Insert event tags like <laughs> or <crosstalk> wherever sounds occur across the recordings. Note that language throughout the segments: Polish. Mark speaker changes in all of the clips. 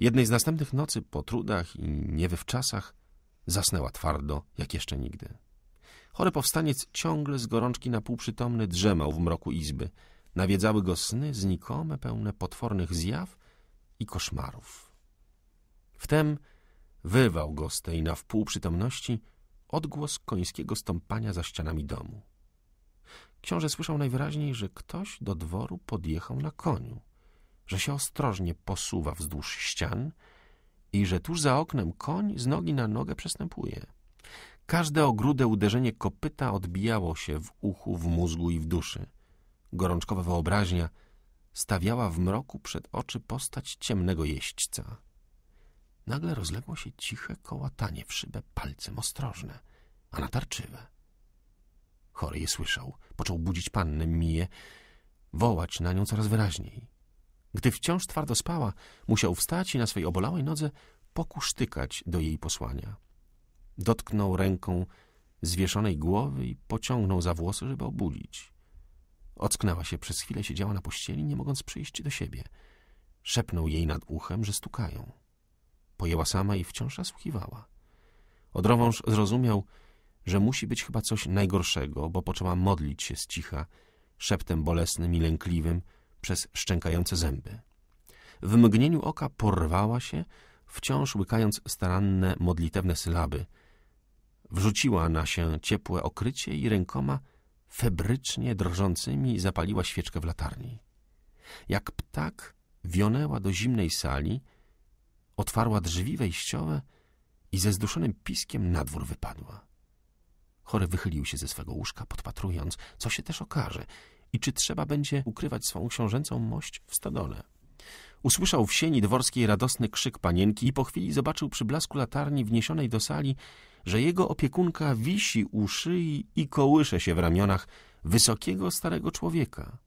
Speaker 1: Jednej z następnych nocy po trudach i niewywczasach zasnęła twardo, jak jeszcze nigdy. Chory powstaniec ciągle z gorączki na półprzytomny drzemał w mroku izby. Nawiedzały go sny znikome, pełne potwornych zjaw i koszmarów. Wtem wywał go z tej na wpół przytomności odgłos końskiego stąpania za ścianami domu. Książę słyszał najwyraźniej, że ktoś do dworu podjechał na koniu że się ostrożnie posuwa wzdłuż ścian i że tuż za oknem koń z nogi na nogę przestępuje. Każde ogrude uderzenie kopyta odbijało się w uchu, w mózgu i w duszy. Gorączkowa wyobraźnia stawiała w mroku przed oczy postać ciemnego jeźdźca. Nagle rozległo się ciche kołatanie w szybę palcem ostrożne, a natarczywe. Chory je słyszał. Począł budzić pannę Miję, wołać na nią coraz wyraźniej. Gdy wciąż twardo spała, musiał wstać i na swej obolałej nodze pokusztykać do jej posłania. Dotknął ręką zwieszonej głowy i pociągnął za włosy, żeby obudzić. Ocknęła się przez chwilę, siedziała na pościeli, nie mogąc przyjść do siebie. Szepnął jej nad uchem, że stukają. Pojęła sama i wciąż nasłuchiwała. Odrowąż zrozumiał, że musi być chyba coś najgorszego, bo poczęła modlić się z cicha, szeptem bolesnym i lękliwym, przez szczękające zęby. W mgnieniu oka porwała się, wciąż łykając staranne, modlitewne sylaby. Wrzuciła na się ciepłe okrycie i rękoma febrycznie drżącymi zapaliła świeczkę w latarni. Jak ptak wionęła do zimnej sali, otwarła drzwi wejściowe i ze zduszonym piskiem na dwór wypadła. Chory wychylił się ze swego łóżka, podpatrując, co się też okaże i czy trzeba będzie ukrywać swą książęcą mość w stadole? Usłyszał w sieni dworskiej radosny krzyk panienki i po chwili zobaczył przy blasku latarni wniesionej do sali, że jego opiekunka wisi u szyi i kołysze się w ramionach wysokiego starego człowieka.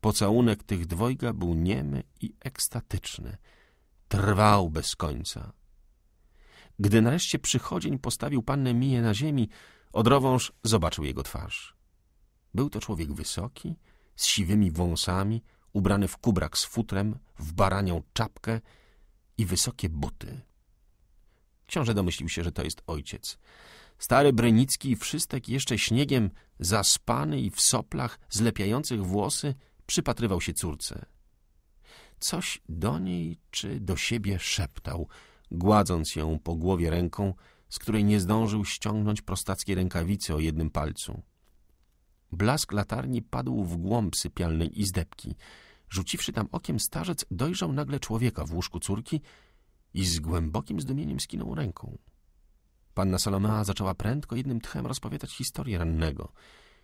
Speaker 1: Pocałunek tych dwojga był niemy i ekstatyczny. Trwał bez końca. Gdy nareszcie przychodzień postawił pannę Miję na ziemi, odrowąż zobaczył jego twarz. Był to człowiek wysoki, z siwymi wąsami, ubrany w kubrak z futrem, w baranią czapkę i wysokie buty. Książę domyślił się, że to jest ojciec. Stary Brynicki i Wszystek, jeszcze śniegiem zaspany i w soplach, zlepiających włosy, przypatrywał się córce. Coś do niej czy do siebie szeptał, gładząc ją po głowie ręką, z której nie zdążył ściągnąć prostackiej rękawicy o jednym palcu. Blask latarni padł w głąb sypialnej izdebki. Rzuciwszy tam okiem, starzec dojrzał nagle człowieka w łóżku córki i z głębokim zdumieniem skinął ręką. Panna Salomea zaczęła prędko jednym tchem rozpowiadać historię rannego.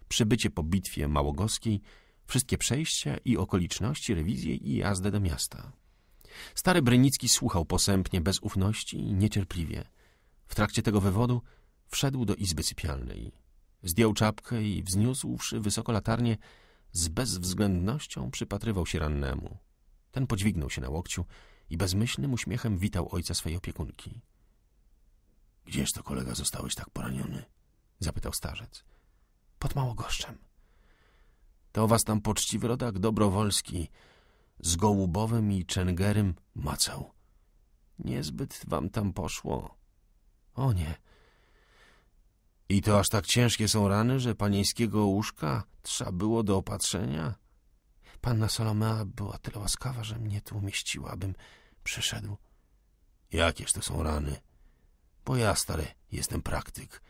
Speaker 1: Przybycie po bitwie małogoskiej, wszystkie przejścia i okoliczności, rewizje i jazdę do miasta. Stary Brynicki słuchał posępnie, bez ufności i niecierpliwie. W trakcie tego wywodu wszedł do izby sypialnej. Zdjął czapkę i, wzniósłszy wysoko latarnię, z bezwzględnością przypatrywał się rannemu. Ten podźwignął się na łokciu i bezmyślnym uśmiechem witał ojca swej opiekunki. — Gdzież to, kolega, zostałeś tak poraniony? — zapytał starzec. — Pod Małogoszczem. — To was tam poczciwy rodak Dobrowolski z Gołubowym i Czengerym macał. Niezbyt wam tam poszło. — O nie! — i to aż tak ciężkie są rany, że panieńskiego łóżka trzeba było do opatrzenia. Panna Salomea była tyle łaskawa, że mnie tu umieściła, abym przyszedł. Jakież to są rany? Bo ja, stary, jestem praktyk.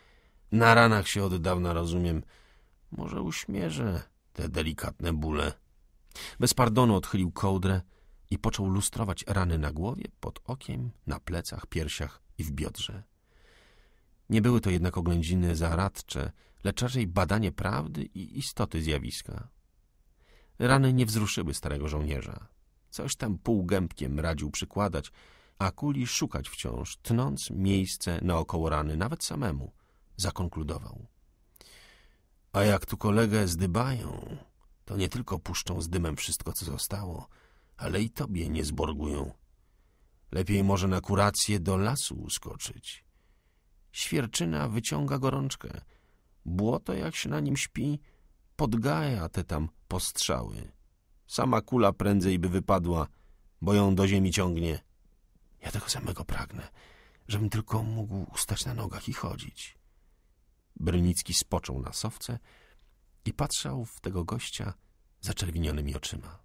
Speaker 1: Na ranach się od dawna rozumiem. Może uśmierzę te delikatne bóle. Bez pardonu odchylił kołdrę i począł lustrować rany na głowie, pod okiem, na plecach, piersiach i w biodrze. Nie były to jednak oględziny zaradcze, lecz raczej badanie prawdy i istoty zjawiska. Rany nie wzruszyły starego żołnierza. Coś tam półgębkiem radził przykładać, a kuli szukać wciąż, tnąc miejsce naokoło rany, nawet samemu, zakonkludował. A jak tu kolegę zdybają, to nie tylko puszczą z dymem wszystko, co zostało, ale i tobie nie zborgują. Lepiej może na kurację do lasu uskoczyć. Świerczyna wyciąga gorączkę. Błoto, jak się na nim śpi, podgaja te tam postrzały. Sama kula prędzej by wypadła, bo ją do ziemi ciągnie. Ja tego samego pragnę, żebym tylko mógł ustać na nogach i chodzić. Brynicki spoczął na sowce i patrzał w tego gościa zaczerwienionymi oczyma.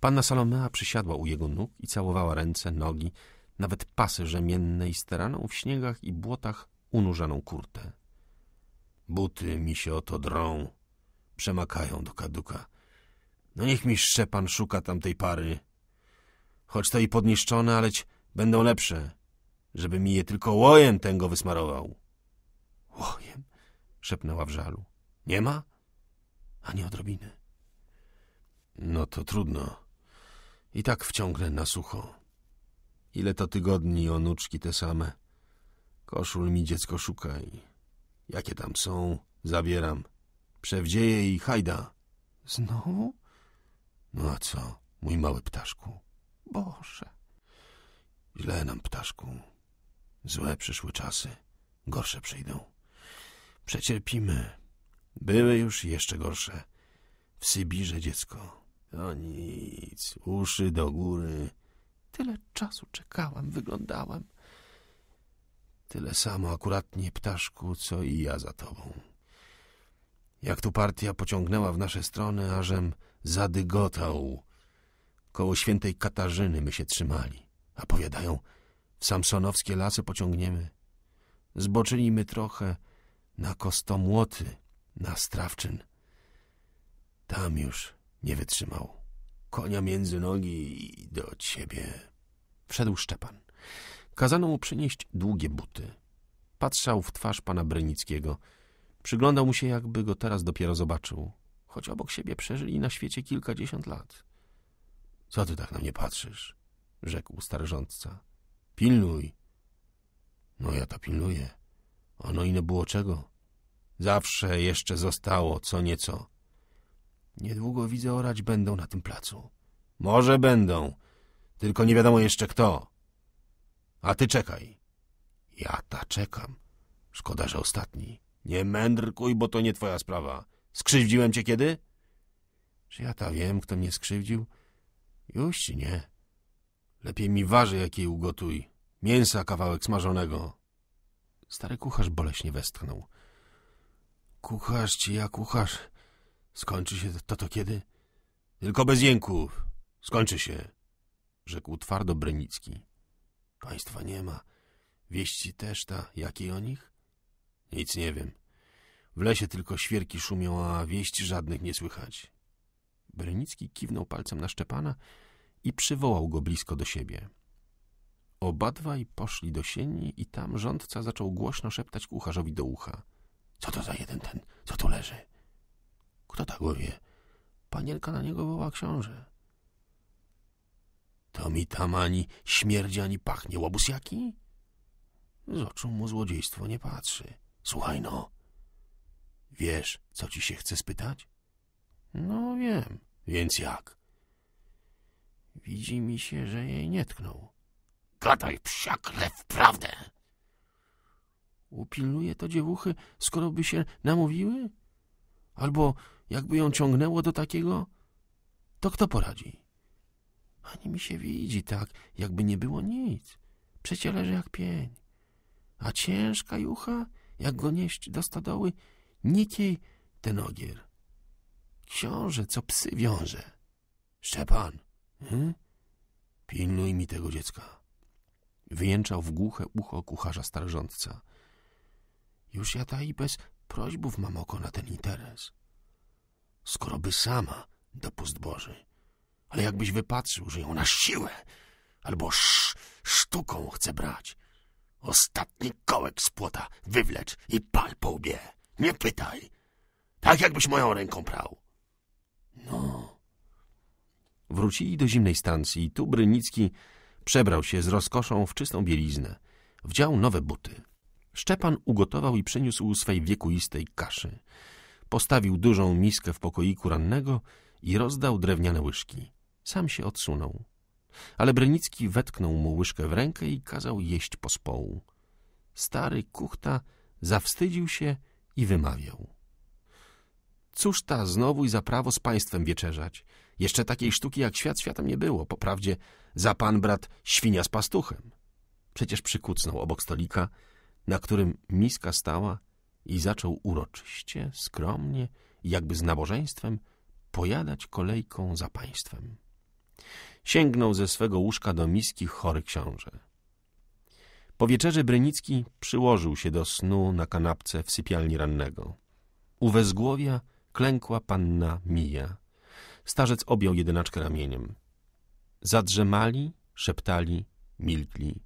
Speaker 1: Panna Salomea przysiadła u jego nóg i całowała ręce, nogi, nawet pasy rzemienne i steraną w śniegach i błotach unurzaną kurtę. Buty mi się oto drą, przemakają do kaduka. No niech mi Szczepan szuka tamtej pary. Choć to i podniszczone, aleć będą lepsze, żeby mi je tylko łojem tęgo wysmarował. Łojem? szepnęła w żalu. Nie ma? Ani odrobiny. No to trudno. I tak wciągnę na sucho. Ile to tygodni onuczki te same. Koszul mi dziecko szuka i... Jakie tam są, zabieram. Przewdzieje i hajda. Znowu? No a co, mój mały ptaszku? Boże. Źle nam, ptaszku. Złe przyszły czasy. Gorsze przyjdą. Przecierpimy. Były już jeszcze gorsze. W Sybirze dziecko. O no nic, uszy do góry. Tyle czasu czekałem, wyglądałem. Tyle samo akuratnie, ptaszku, co i ja za tobą. Jak tu partia pociągnęła w nasze strony, ażem zadygotał. Koło świętej Katarzyny my się trzymali. A powiadają, w samsonowskie lasy pociągniemy. Zboczyliśmy trochę na kostomłoty, na Strawczyn. Tam już nie wytrzymał konia między nogi i do ciebie. Wszedł Szczepan. Kazano mu przynieść długie buty. Patrzał w twarz pana Brynickiego. Przyglądał mu się, jakby go teraz dopiero zobaczył, choć obok siebie przeżyli na świecie kilkadziesiąt lat. — Co ty tak na mnie patrzysz? — rzekł stary rządca. — Pilnuj. — No ja to pilnuję. Ono ino było czego? Zawsze jeszcze zostało co nieco. Niedługo widzę orać będą na tym placu. Może będą, tylko nie wiadomo jeszcze kto. A ty czekaj. Ja ta czekam. Szkoda, że ostatni. Nie mędrkuj, bo to nie twoja sprawa. Skrzywdziłem cię kiedy? Czy ja ta wiem, kto mnie skrzywdził? Już ci nie. Lepiej mi waży, jak jej ugotuj. Mięsa kawałek smażonego. Stary kucharz boleśnie westchnął. Kucharz ci, ja kucharz. Skończy się to, to kiedy? Tylko bez jęków. Skończy się, rzekł twardo Brenicki. Państwa nie ma. Wieści też ta. Jakiej o nich? Nic nie wiem. W lesie tylko świerki szumią, a wieści żadnych nie słychać. Brenicki kiwnął palcem na Szczepana i przywołał go blisko do siebie. Obadwaj poszli do sieni i tam rządca zaczął głośno szeptać kucharzowi do ucha. — Co to za jeden ten? Co tu leży? Kto tak powie? Panielka na niego woła książę. To mi tam ani śmierdzi, ani pachnie, łobuz jaki? Z oczu mu złodziejstwo nie patrzy. Słuchaj no. Wiesz, co ci się chce spytać? No wiem. Więc jak? Widzi mi się, że jej nie tknął. Gadaj, psiak, lew, prawdę! Upilnuje to dziewuchy, skoro by się namówiły? Albo jakby ją ciągnęło do takiego, to kto poradzi? Ani mi się widzi tak, jakby nie było nic. Przecie leży jak pień. A ciężka jucha, jak go nieść do stadoły, nikiej ten ogier. Książę, co psy wiąże. Szczepan, hmm? pilnuj mi tego dziecka. Wyjęczał w głuche ucho kucharza starżądca. Już ja ta i bez prośbów mam oko na ten interes skoro by sama dopust Boży. Ale jakbyś wypatrzył, że ją na siłę albo sz sztuką chce brać. Ostatni kołek z płota wywlecz i pal po łbie. Nie pytaj. Tak jakbyś moją ręką prał. No. Wrócili do zimnej stacji i tu Brynicki przebrał się z rozkoszą w czystą bieliznę. Wdział nowe buty. Szczepan ugotował i przyniósł swej wiekuistej kaszy. Postawił dużą miskę w pokoiku rannego i rozdał drewniane łyżki. Sam się odsunął. Ale Brynicki wetknął mu łyżkę w rękę i kazał jeść pospołu. Stary kuchta zawstydził się i wymawiał. Cóż ta znowu i za prawo z państwem wieczerzać? Jeszcze takiej sztuki jak świat światem nie było. Poprawdzie za pan brat świnia z pastuchem. Przecież przykucnął obok stolika, na którym miska stała i zaczął uroczyście, skromnie, jakby z nabożeństwem, pojadać kolejką za państwem. Sięgnął ze swego łóżka do miski chory książę. Po wieczerzy Brynicki przyłożył się do snu na kanapce w sypialni rannego. U wezgłowia klękła panna Mija. Starzec objął jedynaczkę ramieniem. Zadrzemali, szeptali, milkli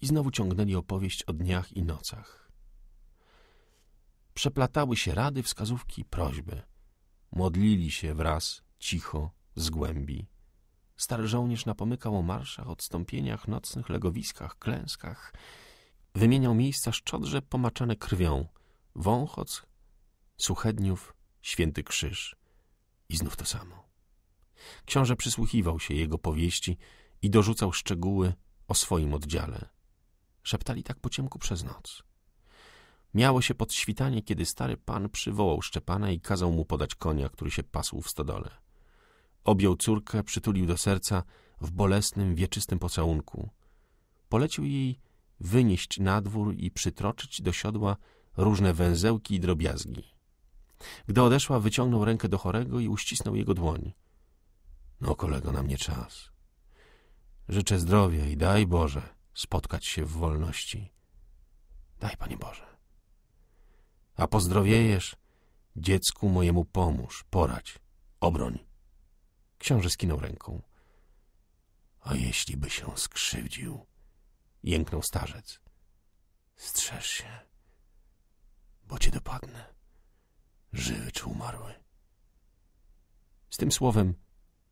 Speaker 1: i znowu ciągnęli opowieść o dniach i nocach przeplatały się rady, wskazówki i prośby. Modlili się wraz, cicho, z głębi. Stary żołnierz napomykał o marszach, odstąpieniach, nocnych legowiskach, klęskach. Wymieniał miejsca szczodrze pomaczane krwią. Wąchoc, Suchedniów, Święty Krzyż. I znów to samo. Książę przysłuchiwał się jego powieści i dorzucał szczegóły o swoim oddziale. Szeptali tak po ciemku przez noc. Miało się pod świtanie, kiedy stary pan przywołał Szczepana i kazał mu podać konia, który się pasł w stodole. Objął córkę, przytulił do serca w bolesnym, wieczystym pocałunku. Polecił jej wynieść na dwór i przytroczyć do siodła różne węzełki i drobiazgi. Gdy odeszła, wyciągnął rękę do chorego i uścisnął jego dłoń. No, kolego, na mnie czas. Życzę zdrowia i daj Boże spotkać się w wolności. Daj, Panie Boże a pozdrowiejesz, dziecku mojemu pomóż, poradź, obroń. Książę skinął ręką. A jeśli by się skrzywdził, jęknął starzec. Strzeż się, bo cię dopadnę, żywy czy umarły. Z tym słowem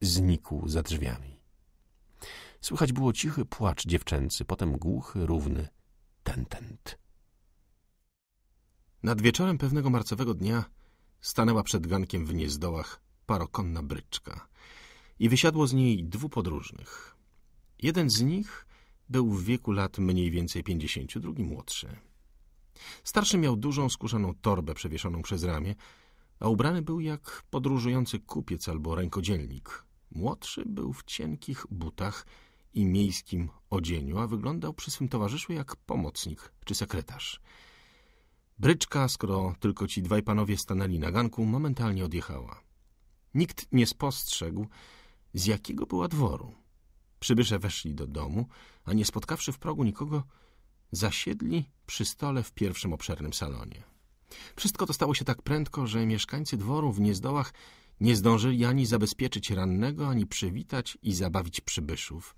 Speaker 1: znikł za drzwiami. Słychać było cichy płacz dziewczęcy, potem głuchy, równy tentent. Nad wieczorem pewnego marcowego dnia stanęła przed gankiem w Niezdołach parokonna bryczka i wysiadło z niej dwóch podróżnych. Jeden z nich był w wieku lat mniej więcej pięćdziesięciu, drugi młodszy. Starszy miał dużą, skórzaną torbę przewieszoną przez ramię, a ubrany był jak podróżujący kupiec albo rękodzielnik. Młodszy był w cienkich butach i miejskim odzieniu, a wyglądał przy swym towarzyszu jak pomocnik czy sekretarz – Bryczka, skoro tylko ci dwaj panowie stanęli na ganku, momentalnie odjechała. Nikt nie spostrzegł, z jakiego była dworu. Przybysze weszli do domu, a nie spotkawszy w progu nikogo, zasiedli przy stole w pierwszym obszernym salonie. Wszystko to stało się tak prędko, że mieszkańcy dworu w niezdołach nie zdążyli ani zabezpieczyć rannego, ani przywitać i zabawić przybyszów.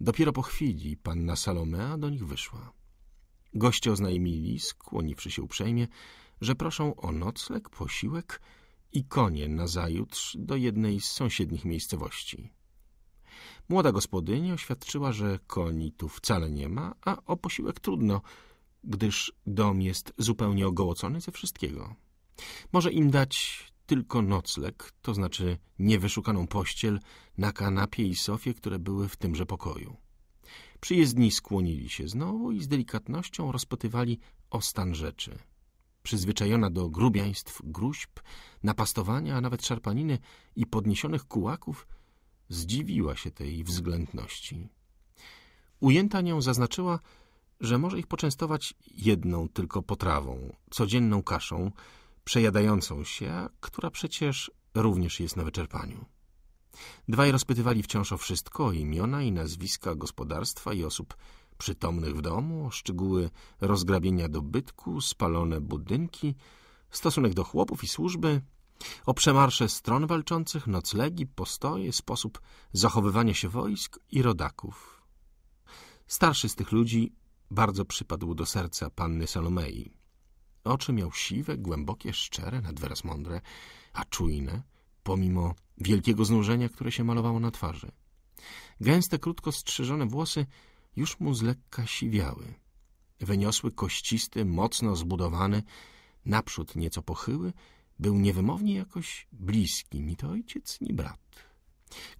Speaker 1: Dopiero po chwili panna Salomea do nich wyszła. Goście oznajmili, skłoniwszy się uprzejmie, że proszą o nocleg, posiłek i konie nazajutrz do jednej z sąsiednich miejscowości. Młoda gospodyni oświadczyła, że koni tu wcale nie ma, a o posiłek trudno, gdyż dom jest zupełnie ogołocony ze wszystkiego. Może im dać tylko nocleg, to znaczy niewyszukaną pościel na kanapie i sofie, które były w tymże pokoju. Przyjezdni skłonili się znowu i z delikatnością rozpytywali o stan rzeczy. Przyzwyczajona do grubiaństw, gruźb, napastowania, a nawet szarpaniny i podniesionych kułaków, zdziwiła się tej względności. Ujęta nią zaznaczyła, że może ich poczęstować jedną tylko potrawą, codzienną kaszą, przejadającą się, która przecież również jest na wyczerpaniu. Dwaj rozpytywali wciąż o wszystko, imiona i nazwiska gospodarstwa i osób przytomnych w domu, o szczegóły rozgrabienia dobytku, spalone budynki, stosunek do chłopów i służby, o przemarsze stron walczących, noclegi, postoje, sposób zachowywania się wojsk i rodaków. Starszy z tych ludzi bardzo przypadł do serca panny Salomei. Oczy miał siwe, głębokie, szczere, nad wyraz mądre, a czujne – pomimo wielkiego znużenia, które się malowało na twarzy. Gęste, krótko strzyżone włosy już mu z lekka siwiały. Wyniosły kościsty, mocno zbudowany, naprzód nieco pochyły, był niewymownie jakoś bliski, ni to ojciec, ni brat.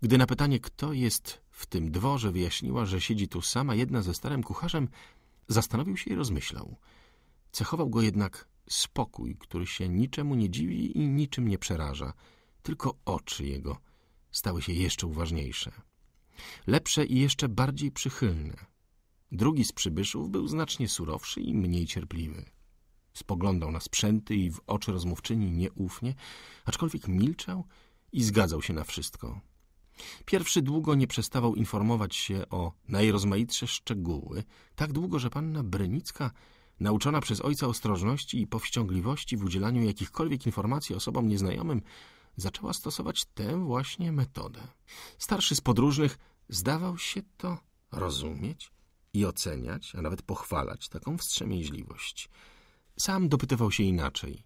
Speaker 1: Gdy na pytanie, kto jest w tym dworze, wyjaśniła, że siedzi tu sama jedna ze starym kucharzem, zastanowił się i rozmyślał. Cechował go jednak spokój, który się niczemu nie dziwi i niczym nie przeraża. Tylko oczy jego stały się jeszcze uważniejsze. Lepsze i jeszcze bardziej przychylne. Drugi z przybyszów był znacznie surowszy i mniej cierpliwy. Spoglądał na sprzęty i w oczy rozmówczyni nieufnie, aczkolwiek milczał i zgadzał się na wszystko. Pierwszy długo nie przestawał informować się o najrozmaitsze szczegóły, tak długo, że panna Brynicka, nauczona przez ojca ostrożności i powściągliwości w udzielaniu jakichkolwiek informacji osobom nieznajomym, zaczęła stosować tę właśnie metodę. Starszy z podróżnych zdawał się to rozumieć i oceniać, a nawet pochwalać taką wstrzemięźliwość. Sam dopytywał się inaczej.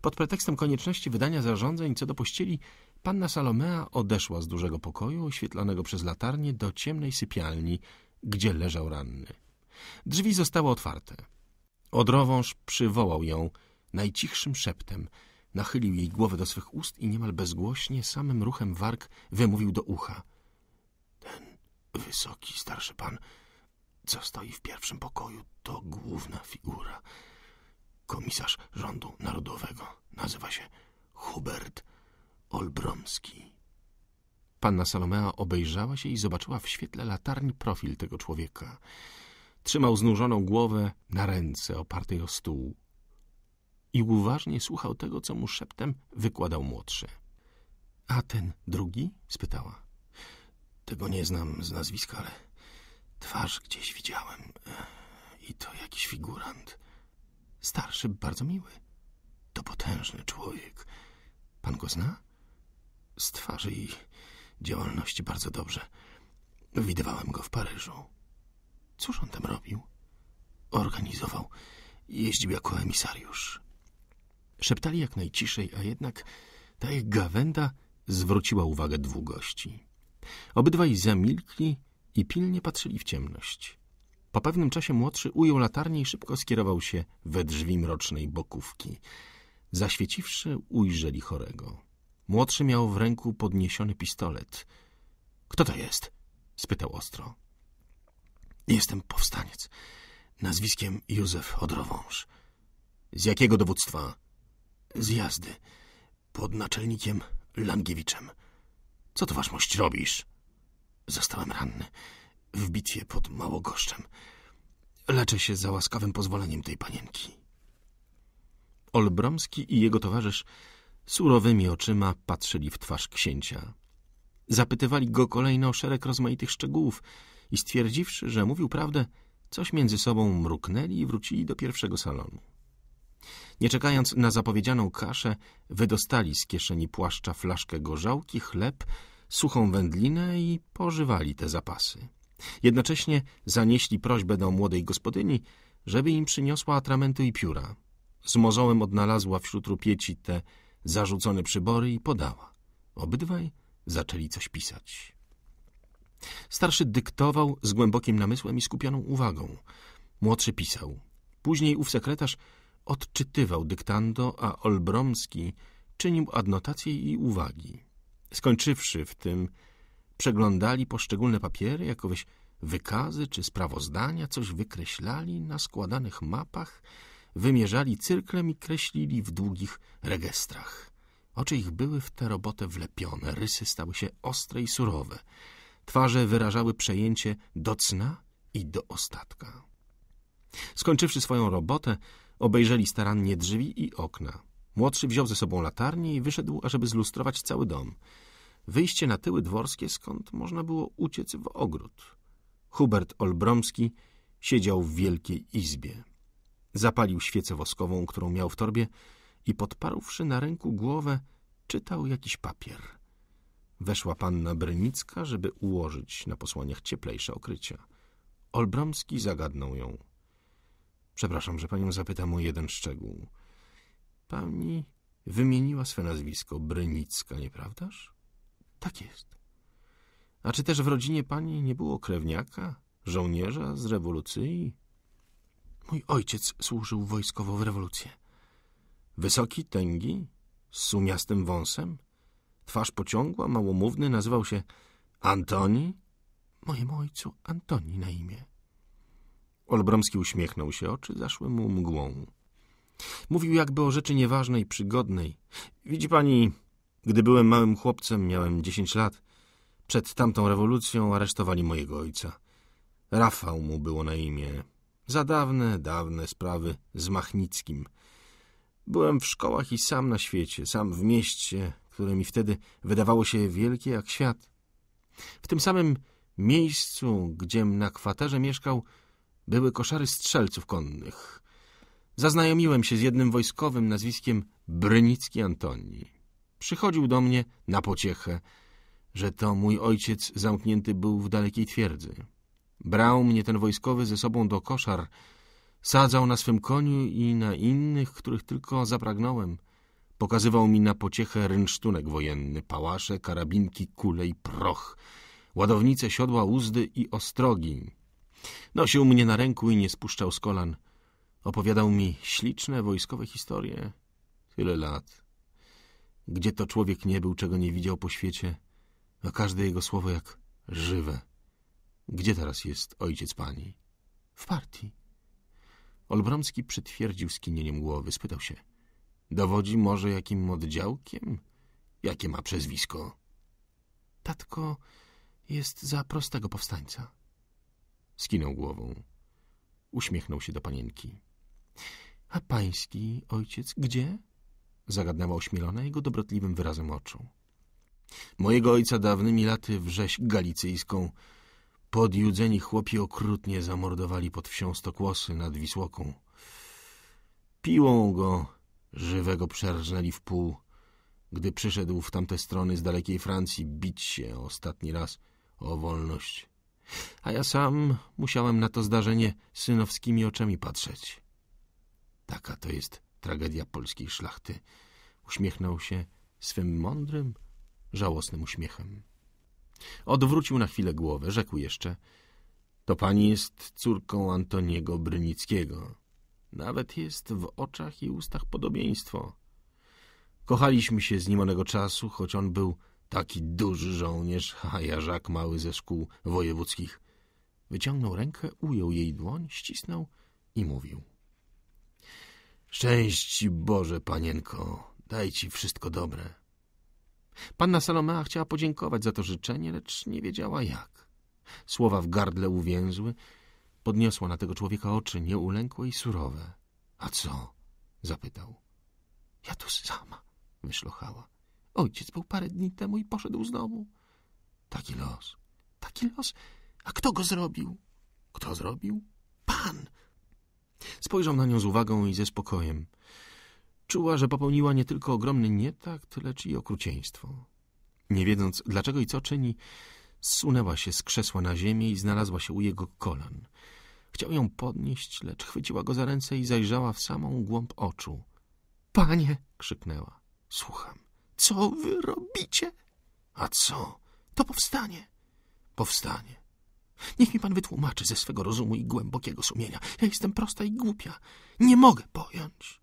Speaker 1: Pod pretekstem konieczności wydania zarządzeń co do pościeli, panna Salomea odeszła z dużego pokoju oświetlanego przez latarnię do ciemnej sypialni, gdzie leżał ranny. Drzwi zostały otwarte. Odrowąż przywołał ją najcichszym szeptem – Nachylił jej głowę do swych ust i niemal bezgłośnie, samym ruchem warg wymówił do ucha. Ten wysoki, starszy pan, co stoi w pierwszym pokoju, to główna figura. Komisarz rządu narodowego. Nazywa się Hubert Olbromski. Panna Salomea obejrzała się i zobaczyła w świetle latarni profil tego człowieka. Trzymał znużoną głowę na ręce opartej o stół i uważnie słuchał tego, co mu szeptem wykładał młodszy. — A ten drugi? — spytała. — Tego nie znam z nazwiska, ale twarz gdzieś widziałem. I to jakiś figurant. Starszy, bardzo miły. To potężny człowiek. Pan go zna? Z twarzy i działalności bardzo dobrze. Widywałem go w Paryżu. Cóż on tam robił? Organizował jeździł jako emisariusz. Szeptali jak najciszej, a jednak ta ich gawenda zwróciła uwagę dwóch gości. Obydwaj zamilkli i pilnie patrzyli w ciemność. Po pewnym czasie młodszy ujął latarnię i szybko skierował się we drzwi mrocznej bokówki. Zaświeciwszy, ujrzeli chorego. Młodszy miał w ręku podniesiony pistolet. — Kto to jest? — spytał ostro. — Jestem powstaniec. Nazwiskiem Józef Odrowąż. — Z jakiego dowództwa? z jazdy pod naczelnikiem Langiewiczem. Co to waszmość robisz? Zostałem ranny w bitwie pod Małogoszczem. Leczę się za łaskawym pozwoleniem tej panienki. Olbromski i jego towarzysz surowymi oczyma patrzyli w twarz księcia. Zapytywali go kolejno o szereg rozmaitych szczegółów i stwierdziwszy, że mówił prawdę, coś między sobą mruknęli i wrócili do pierwszego salonu. Nie czekając na zapowiedzianą kaszę, wydostali z kieszeni płaszcza flaszkę gorzałki, chleb, suchą wędlinę i pożywali te zapasy. Jednocześnie zanieśli prośbę do młodej gospodyni, żeby im przyniosła atramentu i pióra. Z mozołem odnalazła wśród rupieci te zarzucone przybory i podała. Obydwaj zaczęli coś pisać. Starszy dyktował z głębokim namysłem i skupioną uwagą. Młodszy pisał. Później ów sekretarz odczytywał dyktando, a Olbromski czynił adnotacje i uwagi. Skończywszy w tym, przeglądali poszczególne papiery, jakoweś wykazy czy sprawozdania, coś wykreślali na składanych mapach, wymierzali cyrklem i kreślili w długich rejestrach. Oczy ich były w tę robotę wlepione, rysy stały się ostre i surowe. Twarze wyrażały przejęcie do cna i do ostatka. Skończywszy swoją robotę, Obejrzeli starannie drzwi i okna. Młodszy wziął ze sobą latarnię i wyszedł, ażeby zlustrować cały dom. Wyjście na tyły dworskie, skąd można było uciec w ogród. Hubert Olbromski siedział w wielkiej izbie. Zapalił świecę woskową, którą miał w torbie i podparłszy na ręku głowę, czytał jakiś papier. Weszła panna Brynicka, żeby ułożyć na posłaniach cieplejsze okrycia. Olbromski zagadnął ją. Przepraszam, że panią zapytam o jeden szczegół. Pani wymieniła swe nazwisko Brynicka, nieprawdaż? Tak jest. A czy też w rodzinie pani nie było krewniaka, żołnierza z rewolucji? Mój ojciec służył wojskowo w rewolucję. Wysoki, tęgi, z sumiastym wąsem, twarz pociągła, małomówny, nazywał się Antoni? Mojemu ojcu Antoni na imię. Olbromski uśmiechnął się, oczy zaszły mu mgłą. Mówił jakby o rzeczy nieważnej, przygodnej. Widzi pani, gdy byłem małym chłopcem, miałem dziesięć lat. Przed tamtą rewolucją aresztowali mojego ojca. Rafał mu było na imię. Za dawne, dawne sprawy z Machnickim. Byłem w szkołach i sam na świecie, sam w mieście, które mi wtedy wydawało się wielkie jak świat. W tym samym miejscu, gdziem na kwaterze mieszkał były koszary strzelców konnych. Zaznajomiłem się z jednym wojskowym nazwiskiem Brynicki Antoni. Przychodził do mnie na pociechę, że to mój ojciec zamknięty był w dalekiej twierdzy. Brał mnie ten wojskowy ze sobą do koszar, sadzał na swym koniu i na innych, których tylko zapragnąłem. Pokazywał mi na pociechę rynsztunek wojenny, pałasze, karabinki, kule i proch, ładownice, siodła, uzdy i ostrogi, Nosił mnie na ręku i nie spuszczał z kolan. Opowiadał mi śliczne wojskowe historie. Tyle lat. Gdzie to człowiek nie był, czego nie widział po świecie, a każde jego słowo jak żywe. Gdzie teraz jest ojciec pani? W partii. Olbromski przytwierdził skinieniem głowy. Spytał się. Dowodzi może jakim oddziałkiem? Jakie ma przezwisko? Tatko jest za prostego powstańca. Skinął głową. Uśmiechnął się do panienki. A pański ojciec gdzie? Zagadnęła ośmielona jego dobrotliwym wyrazem oczu. Mojego ojca dawnymi laty wrześ galicyjską podjudzeni chłopi okrutnie zamordowali pod wsią Stokłosy nad Wisłoką. Piłą go żywego przerżnęli w pół, gdy przyszedł w tamte strony z dalekiej Francji bić się ostatni raz o wolność a ja sam musiałem na to zdarzenie synowskimi oczami patrzeć. Taka to jest tragedia polskiej szlachty. Uśmiechnął się swym mądrym, żałosnym uśmiechem. Odwrócił na chwilę głowę, rzekł jeszcze — To pani jest córką Antoniego Brynickiego. Nawet jest w oczach i ustach podobieństwo. Kochaliśmy się z nim onego czasu, choć on był Taki duży żołnierz, <laughs> a jarzak mały ze szkół wojewódzkich. Wyciągnął rękę, ujął jej dłoń, ścisnął i mówił. Szczęść Boże, panienko, daj ci wszystko dobre. Panna Salomea chciała podziękować za to życzenie, lecz nie wiedziała jak. Słowa w gardle uwięzły, podniosła na tego człowieka oczy, nieulękłe i surowe. — A co? — zapytał. — Ja tu sama — wyszlochała. Ojciec był parę dni temu i poszedł z domu. Taki los, taki los. A kto go zrobił? Kto zrobił? Pan! Spojrzał na nią z uwagą i ze spokojem. Czuła, że popełniła nie tylko ogromny nietakt, lecz i okrucieństwo. Nie wiedząc, dlaczego i co czyni, zsunęła się z krzesła na ziemię i znalazła się u jego kolan. Chciał ją podnieść, lecz chwyciła go za ręce i zajrzała w samą głąb oczu. — Panie! — krzyknęła. — Słucham. Co wy robicie? A co? To powstanie. Powstanie. Niech mi pan wytłumaczy ze swego rozumu i głębokiego sumienia. Ja jestem prosta i głupia. Nie mogę pojąć.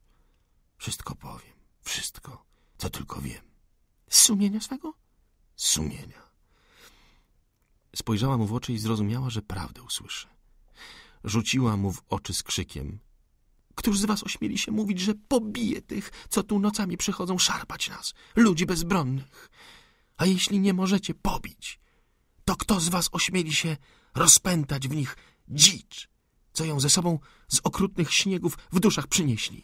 Speaker 1: Wszystko powiem. Wszystko, co tylko wiem. Z sumienia swego? Z sumienia. Spojrzała mu w oczy i zrozumiała, że prawdę usłyszy. Rzuciła mu w oczy z krzykiem Któż z was ośmieli się mówić, że pobije tych, co tu nocami przychodzą szarpać nas, ludzi bezbronnych? A jeśli nie możecie pobić, to kto z was ośmieli się rozpętać w nich dzicz, co ją ze sobą z okrutnych śniegów w duszach przynieśli?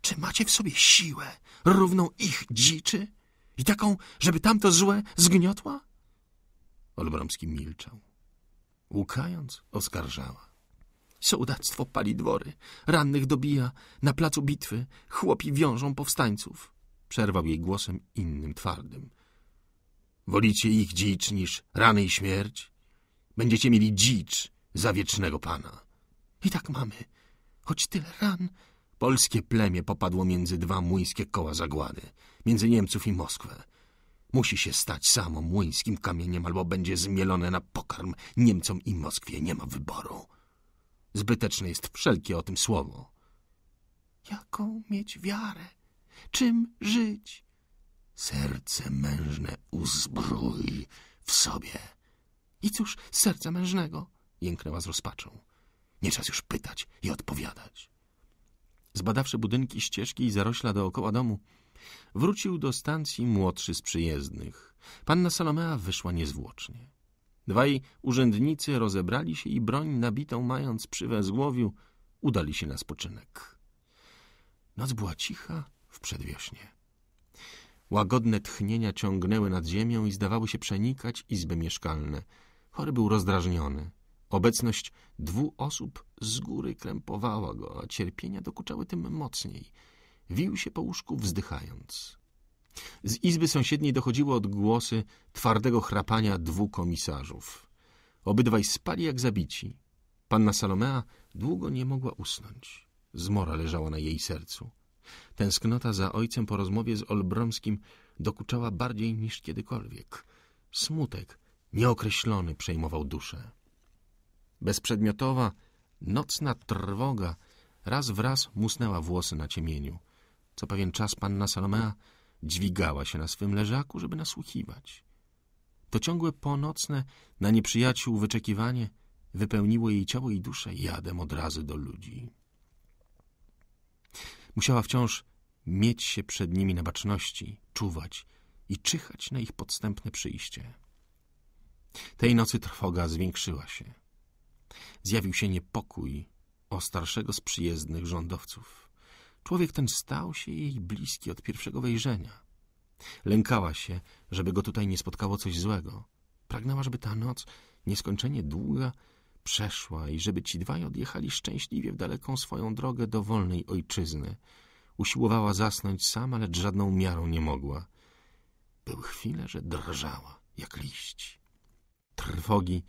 Speaker 1: Czy macie w sobie siłę równą ich dziczy i taką, żeby tamto złe zgniotła? Olbromski milczał. Łukając, oskarżała. Sołdactwo pali dwory, rannych dobija, na placu bitwy chłopi wiążą powstańców. Przerwał jej głosem innym, twardym. Wolicie ich dzicz niż rany i śmierć? Będziecie mieli dzicz za wiecznego pana. I tak mamy, choć tyle ran. Polskie plemię popadło między dwa młyńskie koła zagłady, między Niemców i Moskwę. Musi się stać samo młyńskim kamieniem, albo będzie zmielone na pokarm Niemcom i Moskwie. Nie ma wyboru. Zbyteczne jest wszelkie o tym słowo. Jaką mieć wiarę? Czym żyć? Serce mężne uzbrój w sobie. I cóż z serca mężnego? Jęknęła z rozpaczą. Nie czas już pytać i odpowiadać. Zbadawszy budynki, ścieżki i zarośla dookoła domu, wrócił do stacji młodszy z przyjezdnych. Panna Salomea wyszła niezwłocznie. Dwaj urzędnicy rozebrali się i broń nabitą mając przy wezgłowiu, udali się na spoczynek. Noc była cicha w przedwiośnie. Łagodne tchnienia ciągnęły nad ziemią i zdawały się przenikać izby mieszkalne. Chory był rozdrażniony. Obecność dwóch osób z góry krępowała go, a cierpienia dokuczały tym mocniej. Wił się po łóżku, wzdychając. Z izby sąsiedniej dochodziły odgłosy twardego chrapania dwóch komisarzów. Obydwaj spali jak zabici. Panna Salomea długo nie mogła usnąć. Zmora leżała na jej sercu. Tęsknota za ojcem po rozmowie z Olbromskim dokuczała bardziej niż kiedykolwiek. Smutek nieokreślony przejmował duszę. Bezprzedmiotowa, nocna trwoga raz w raz musnęła włosy na ciemieniu. Co pewien czas panna Salomea dźwigała się na swym leżaku, żeby nasłuchiwać. To ciągłe ponocne, na nieprzyjaciół wyczekiwanie wypełniło jej ciało i duszę jadem od razu do ludzi. Musiała wciąż mieć się przed nimi na baczności, czuwać i czyhać na ich podstępne przyjście. Tej nocy trwoga zwiększyła się. Zjawił się niepokój o starszego z przyjezdnych rządowców. Człowiek ten stał się jej bliski od pierwszego wejrzenia. Lękała się, żeby go tutaj nie spotkało coś złego. Pragnęła, żeby ta noc, nieskończenie długa, przeszła i żeby ci dwaj odjechali szczęśliwie w daleką swoją drogę do wolnej ojczyzny. Usiłowała zasnąć sama, lecz żadną miarą nie mogła. Były chwile, że drżała, jak liść. Trwogi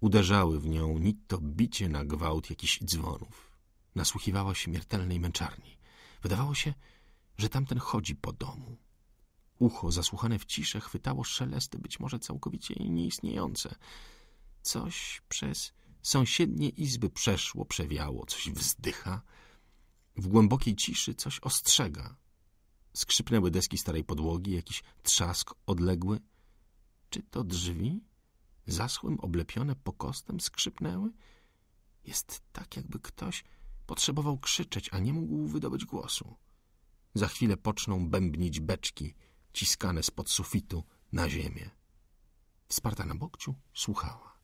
Speaker 1: uderzały w nią, nit to bicie na gwałt jakichś dzwonów. Nasłuchiwała śmiertelnej męczarni. Wydawało się, że tamten chodzi po domu. Ucho zasłuchane w ciszę chwytało szelesty, być może całkowicie nieistniejące. Coś przez sąsiednie izby przeszło, przewiało, coś wzdycha. W głębokiej ciszy coś ostrzega. Skrzypnęły deski starej podłogi, jakiś trzask odległy. Czy to drzwi? Zaschłym, oblepione pokostem skrzypnęły? Jest tak, jakby ktoś Potrzebował krzyczeć, a nie mógł wydobyć głosu. Za chwilę poczną bębnić beczki ciskane spod sufitu na ziemię. Wsparta na bokciu słuchała.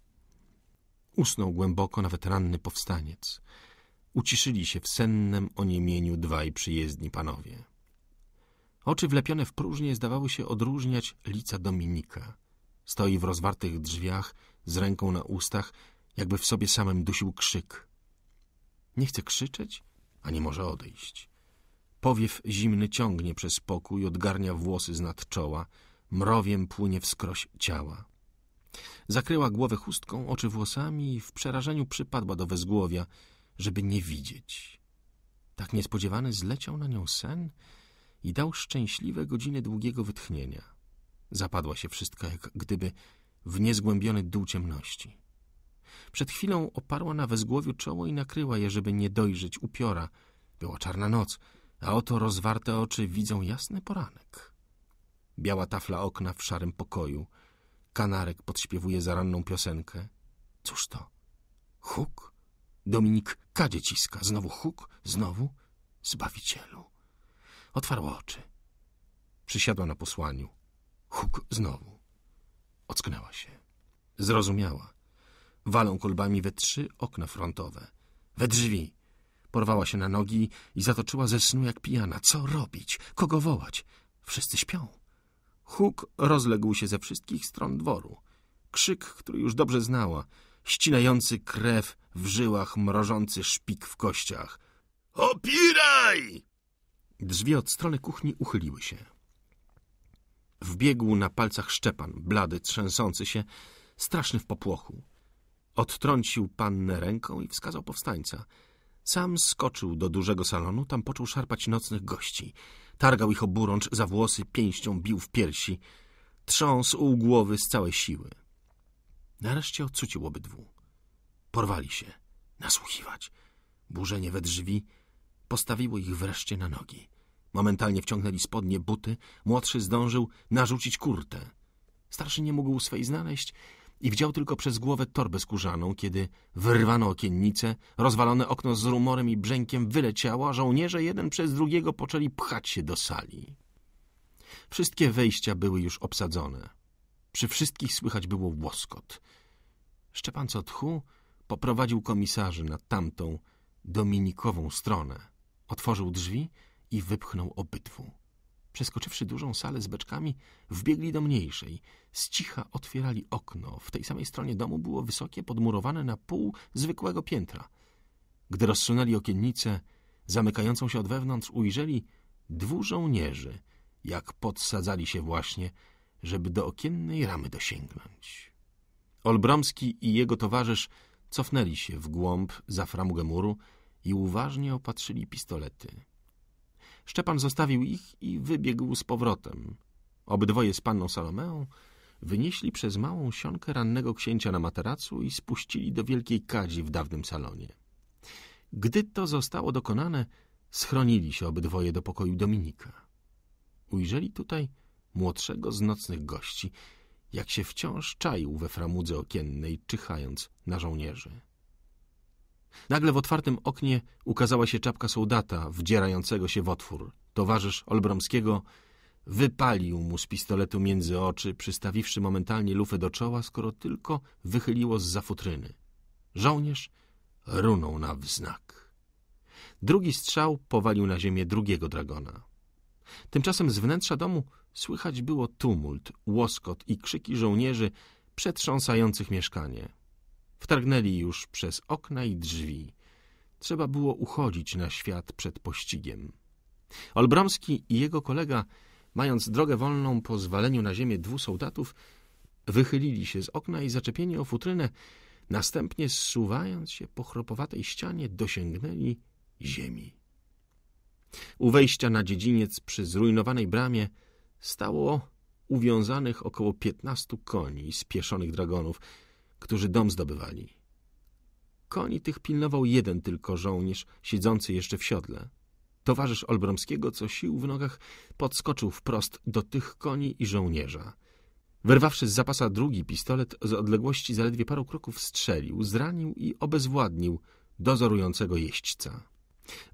Speaker 1: Usnął głęboko nawet ranny powstaniec. Uciszyli się w sennem oniemieniu dwaj przyjezdni panowie. Oczy wlepione w próżnię zdawały się odróżniać lica Dominika. Stoi w rozwartych drzwiach, z ręką na ustach, jakby w sobie samym dusił krzyk – nie chce krzyczeć, a nie może odejść. Powiew zimny ciągnie przez pokój, odgarnia włosy z nad czoła, mrowiem płynie wskroś ciała. Zakryła głowę chustką, oczy włosami i w przerażeniu przypadła do wezgłowia, żeby nie widzieć. Tak niespodziewany zleciał na nią sen i dał szczęśliwe godziny długiego wytchnienia. Zapadła się wszystko, jak gdyby w niezgłębiony dół ciemności. Przed chwilą oparła na wezgłowiu czoło i nakryła je, żeby nie dojrzeć upiora. Była czarna noc, a oto rozwarte oczy widzą jasny poranek. Biała tafla okna w szarym pokoju. Kanarek podśpiewuje zaranną piosenkę. Cóż to? Huk? Dominik kadzie ciska. Znowu huk? Znowu? Zbawicielu. Otwarła oczy. Przysiadła na posłaniu. Huk znowu. Ocknęła się. Zrozumiała. Walą kolbami we trzy okna frontowe. We drzwi. Porwała się na nogi i zatoczyła ze snu jak pijana. Co robić? Kogo wołać? Wszyscy śpią. Huk rozległ się ze wszystkich stron dworu. Krzyk, który już dobrze znała, ścinający krew w żyłach, mrożący szpik w kościach. Opiraj! Drzwi od strony kuchni uchyliły się. Wbiegł na palcach Szczepan, blady, trzęsący się, straszny w popłochu. Odtrącił pannę ręką i wskazał powstańca. Sam skoczył do dużego salonu, tam począł szarpać nocnych gości. Targał ich oburącz za włosy, pięścią bił w piersi. Trząsł głowy z całej siły. Nareszcie odsucił obydwu. Porwali się. Nasłuchiwać. Burzenie we drzwi postawiło ich wreszcie na nogi. Momentalnie wciągnęli spodnie, buty. Młodszy zdążył narzucić kurtę. Starszy nie mógł swej znaleźć i widział tylko przez głowę torbę skórzaną, kiedy wyrwano okiennice, rozwalone okno z rumorem i brzękiem wyleciało, a żołnierze jeden przez drugiego poczęli pchać się do sali. Wszystkie wejścia były już obsadzone. Przy wszystkich słychać było łoskot. Szczepan tchu poprowadził komisarzy na tamtą, dominikową stronę. Otworzył drzwi i wypchnął obydwu. Przeskoczywszy dużą salę z beczkami, wbiegli do mniejszej – z cicha otwierali okno. W tej samej stronie domu było wysokie, podmurowane na pół zwykłego piętra. Gdy rozsunęli okiennicę, zamykającą się od wewnątrz, ujrzeli dwu żołnierzy, jak podsadzali się właśnie, żeby do okiennej ramy dosięgnąć. Olbromski i jego towarzysz cofnęli się w głąb za framugę muru i uważnie opatrzyli pistolety. Szczepan zostawił ich i wybiegł z powrotem. Obydwoje z panną Salomeą wynieśli przez małą sionkę rannego księcia na materacu i spuścili do wielkiej kadzi w dawnym salonie. Gdy to zostało dokonane, schronili się obydwoje do pokoju Dominika. Ujrzeli tutaj młodszego z nocnych gości, jak się wciąż czaił we framudze okiennej, czyhając na żołnierzy. Nagle w otwartym oknie ukazała się czapka soldata wdzierającego się w otwór. Towarzysz Olbromskiego Wypalił mu z pistoletu między oczy, przystawiwszy momentalnie lufę do czoła, skoro tylko wychyliło z zafutryny. Żołnierz runął na wznak. Drugi strzał powalił na ziemię drugiego dragona. Tymczasem z wnętrza domu słychać było tumult, łoskot i krzyki żołnierzy przetrząsających mieszkanie. Wtargnęli już przez okna i drzwi. Trzeba było uchodzić na świat przed pościgiem. Olbromski i jego kolega mając drogę wolną po zwaleniu na ziemię dwóch soldatów, wychylili się z okna i zaczepieni o futrynę, następnie zsuwając się po chropowatej ścianie, dosięgnęli ziemi. U wejścia na dziedziniec przy zrujnowanej bramie stało uwiązanych około piętnastu koni spieszonych dragonów, którzy dom zdobywali. Koni tych pilnował jeden tylko żołnierz, siedzący jeszcze w siodle – Towarzysz Olbromskiego, co sił w nogach, podskoczył wprost do tych koni i żołnierza. Wyrwawszy z zapasa drugi pistolet, z odległości zaledwie paru kroków strzelił, zranił i obezwładnił dozorującego jeźdźca.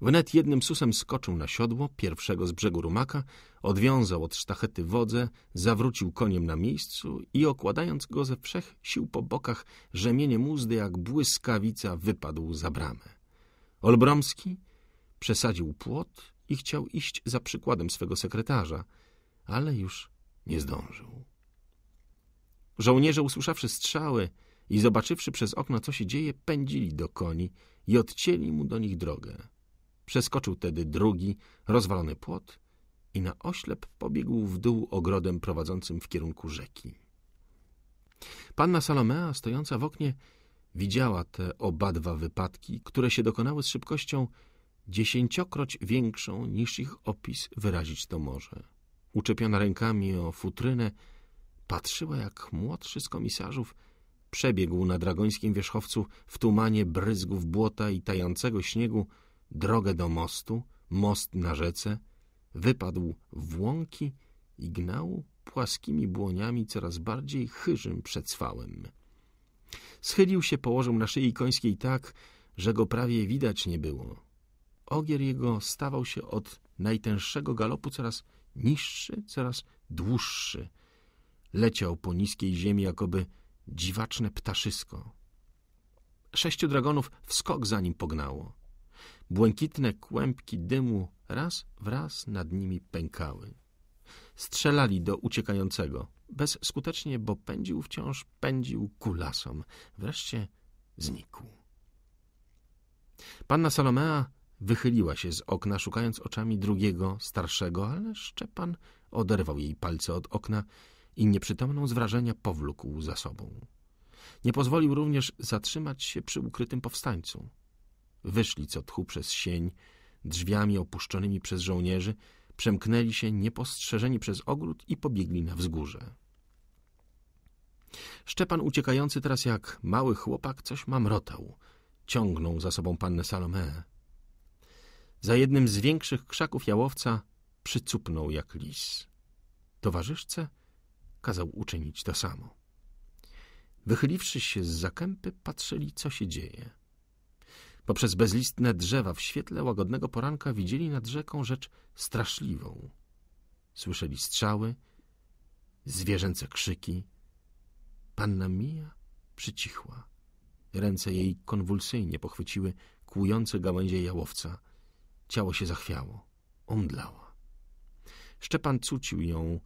Speaker 1: Wnet jednym susem skoczył na siodło, pierwszego z brzegu rumaka, odwiązał od sztachety wodze, zawrócił koniem na miejscu i okładając go ze wszech sił po bokach, rzemienie uzdy jak błyskawica wypadł za bramę. Olbromski Przesadził płot i chciał iść za przykładem swego sekretarza, ale już nie zdążył. Żołnierze, usłyszawszy strzały i zobaczywszy przez okno, co się dzieje, pędzili do koni i odcięli mu do nich drogę. Przeskoczył tedy drugi, rozwalony płot i na oślep pobiegł w dół ogrodem prowadzącym w kierunku rzeki. Panna Salomea, stojąca w oknie, widziała te obadwa wypadki, które się dokonały z szybkością, dziesięciokroć większą niż ich opis wyrazić to może. Uczepiona rękami o futrynę, patrzyła jak młodszy z komisarzów przebiegł na dragońskim wierzchowcu w tumanie bryzgów błota i tającego śniegu drogę do mostu, most na rzece, wypadł w łąki i gnał płaskimi błoniami coraz bardziej chyżym przetrwałem. Schylił się, położył na szyi końskiej tak, że go prawie widać nie było. Ogier jego stawał się od najtęższego galopu coraz niższy, coraz dłuższy. Leciał po niskiej ziemi, jakoby dziwaczne ptaszysko. Sześciu dragonów wskok za nim pognało. Błękitne kłębki dymu raz wraz nad nimi pękały. Strzelali do uciekającego. Bezskutecznie, bo pędził wciąż, pędził ku lasom. Wreszcie znikł. Panna Salomea Wychyliła się z okna, szukając oczami drugiego, starszego, ale Szczepan oderwał jej palce od okna i nieprzytomną z wrażenia powlókł za sobą. Nie pozwolił również zatrzymać się przy ukrytym powstańcu. Wyszli co tchu przez sień, drzwiami opuszczonymi przez żołnierzy, przemknęli się niepostrzeżeni przez ogród i pobiegli na wzgórze. Szczepan uciekający teraz jak mały chłopak coś mamrotał. Ciągnął za sobą pannę Salomeę. Za jednym z większych krzaków jałowca przycupnął jak lis. Towarzyszce kazał uczynić to samo. Wychyliwszy się z zakępy, patrzyli, co się dzieje. Poprzez bezlistne drzewa w świetle łagodnego poranka widzieli nad rzeką rzecz straszliwą. Słyszeli strzały, zwierzęce krzyki. Panna Mija przycichła. Ręce jej konwulsyjnie pochwyciły kłujące gałęzie jałowca. Ciało się zachwiało. Omdlała. Szczepan cucił ją,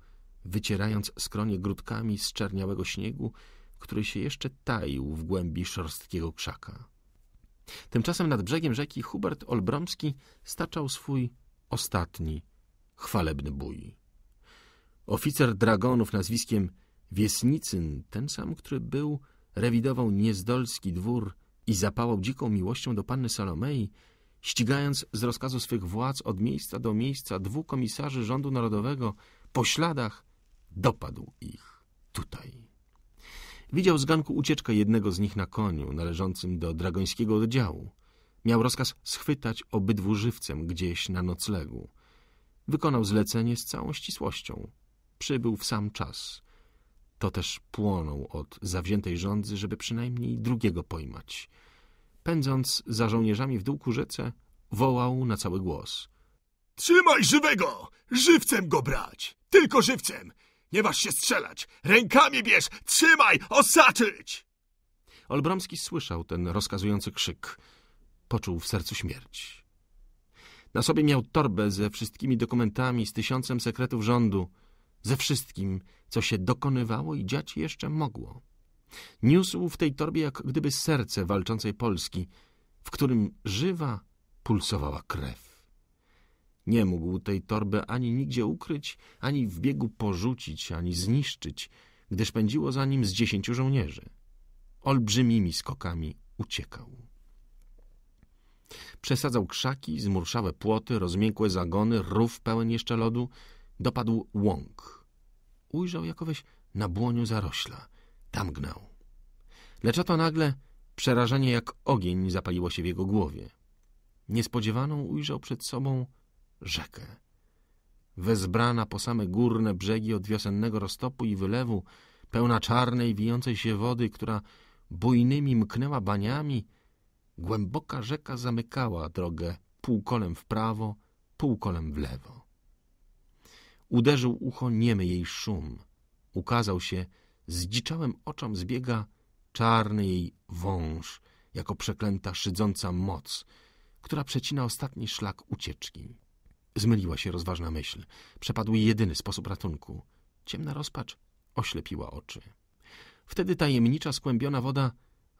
Speaker 1: wycierając skronie grudkami z czerniałego śniegu, który się jeszcze taił w głębi szorstkiego krzaka. Tymczasem nad brzegiem rzeki Hubert Olbromski staczał swój ostatni, chwalebny bój. Oficer dragonów nazwiskiem Wiesnicyn, ten sam, który był, rewidował niezdolski dwór i zapałał dziką miłością do panny Salomei, ścigając z rozkazu swych władz od miejsca do miejsca dwóch komisarzy rządu narodowego po śladach, dopadł ich tutaj. Widział z ganku ucieczkę jednego z nich na koniu, należącym do dragońskiego oddziału. Miał rozkaz schwytać obydwu żywcem gdzieś na noclegu. Wykonał zlecenie z całą ścisłością. Przybył w sam czas. To też płonął od zawziętej rządzy, żeby przynajmniej drugiego pojmać – pędząc za żołnierzami w dół ku rzece, wołał na cały głos. Trzymaj żywego! Żywcem go brać! Tylko żywcem! Nie masz się strzelać! Rękami bierz! Trzymaj! Osaczyć! Olbromski słyszał ten rozkazujący krzyk. Poczuł w sercu śmierć. Na sobie miał torbę ze wszystkimi dokumentami, z tysiącem sekretów rządu, ze wszystkim, co się dokonywało i dziać jeszcze mogło. Niósł w tej torbie jak gdyby serce walczącej Polski, w którym żywa pulsowała krew. Nie mógł tej torby ani nigdzie ukryć, ani w biegu porzucić, ani zniszczyć, gdyż pędziło za nim z dziesięciu żołnierzy. Olbrzymimi skokami uciekał. Przesadzał krzaki, zmurszałe płoty, rozmiękłe zagony, rów pełen jeszcze lodu. Dopadł łąk. Ujrzał jakoweś na błoniu zarośla. Tam gnał. Lecz oto nagle przerażenie jak ogień zapaliło się w jego głowie. Niespodziewaną ujrzał przed sobą rzekę. Wezbrana po same górne brzegi od wiosennego roztopu i wylewu, pełna czarnej, wijącej się wody, która bujnymi mknęła baniami, głęboka rzeka zamykała drogę półkolem w prawo, półkolem w lewo. Uderzył ucho niemy jej szum. Ukazał się zdziczałym oczom zbiega czarny jej wąż, jako przeklęta szydząca moc, która przecina ostatni szlak ucieczki. Zmyliła się rozważna myśl. Przepadł jedyny sposób ratunku. Ciemna rozpacz oślepiła oczy. Wtedy tajemnicza, skłębiona woda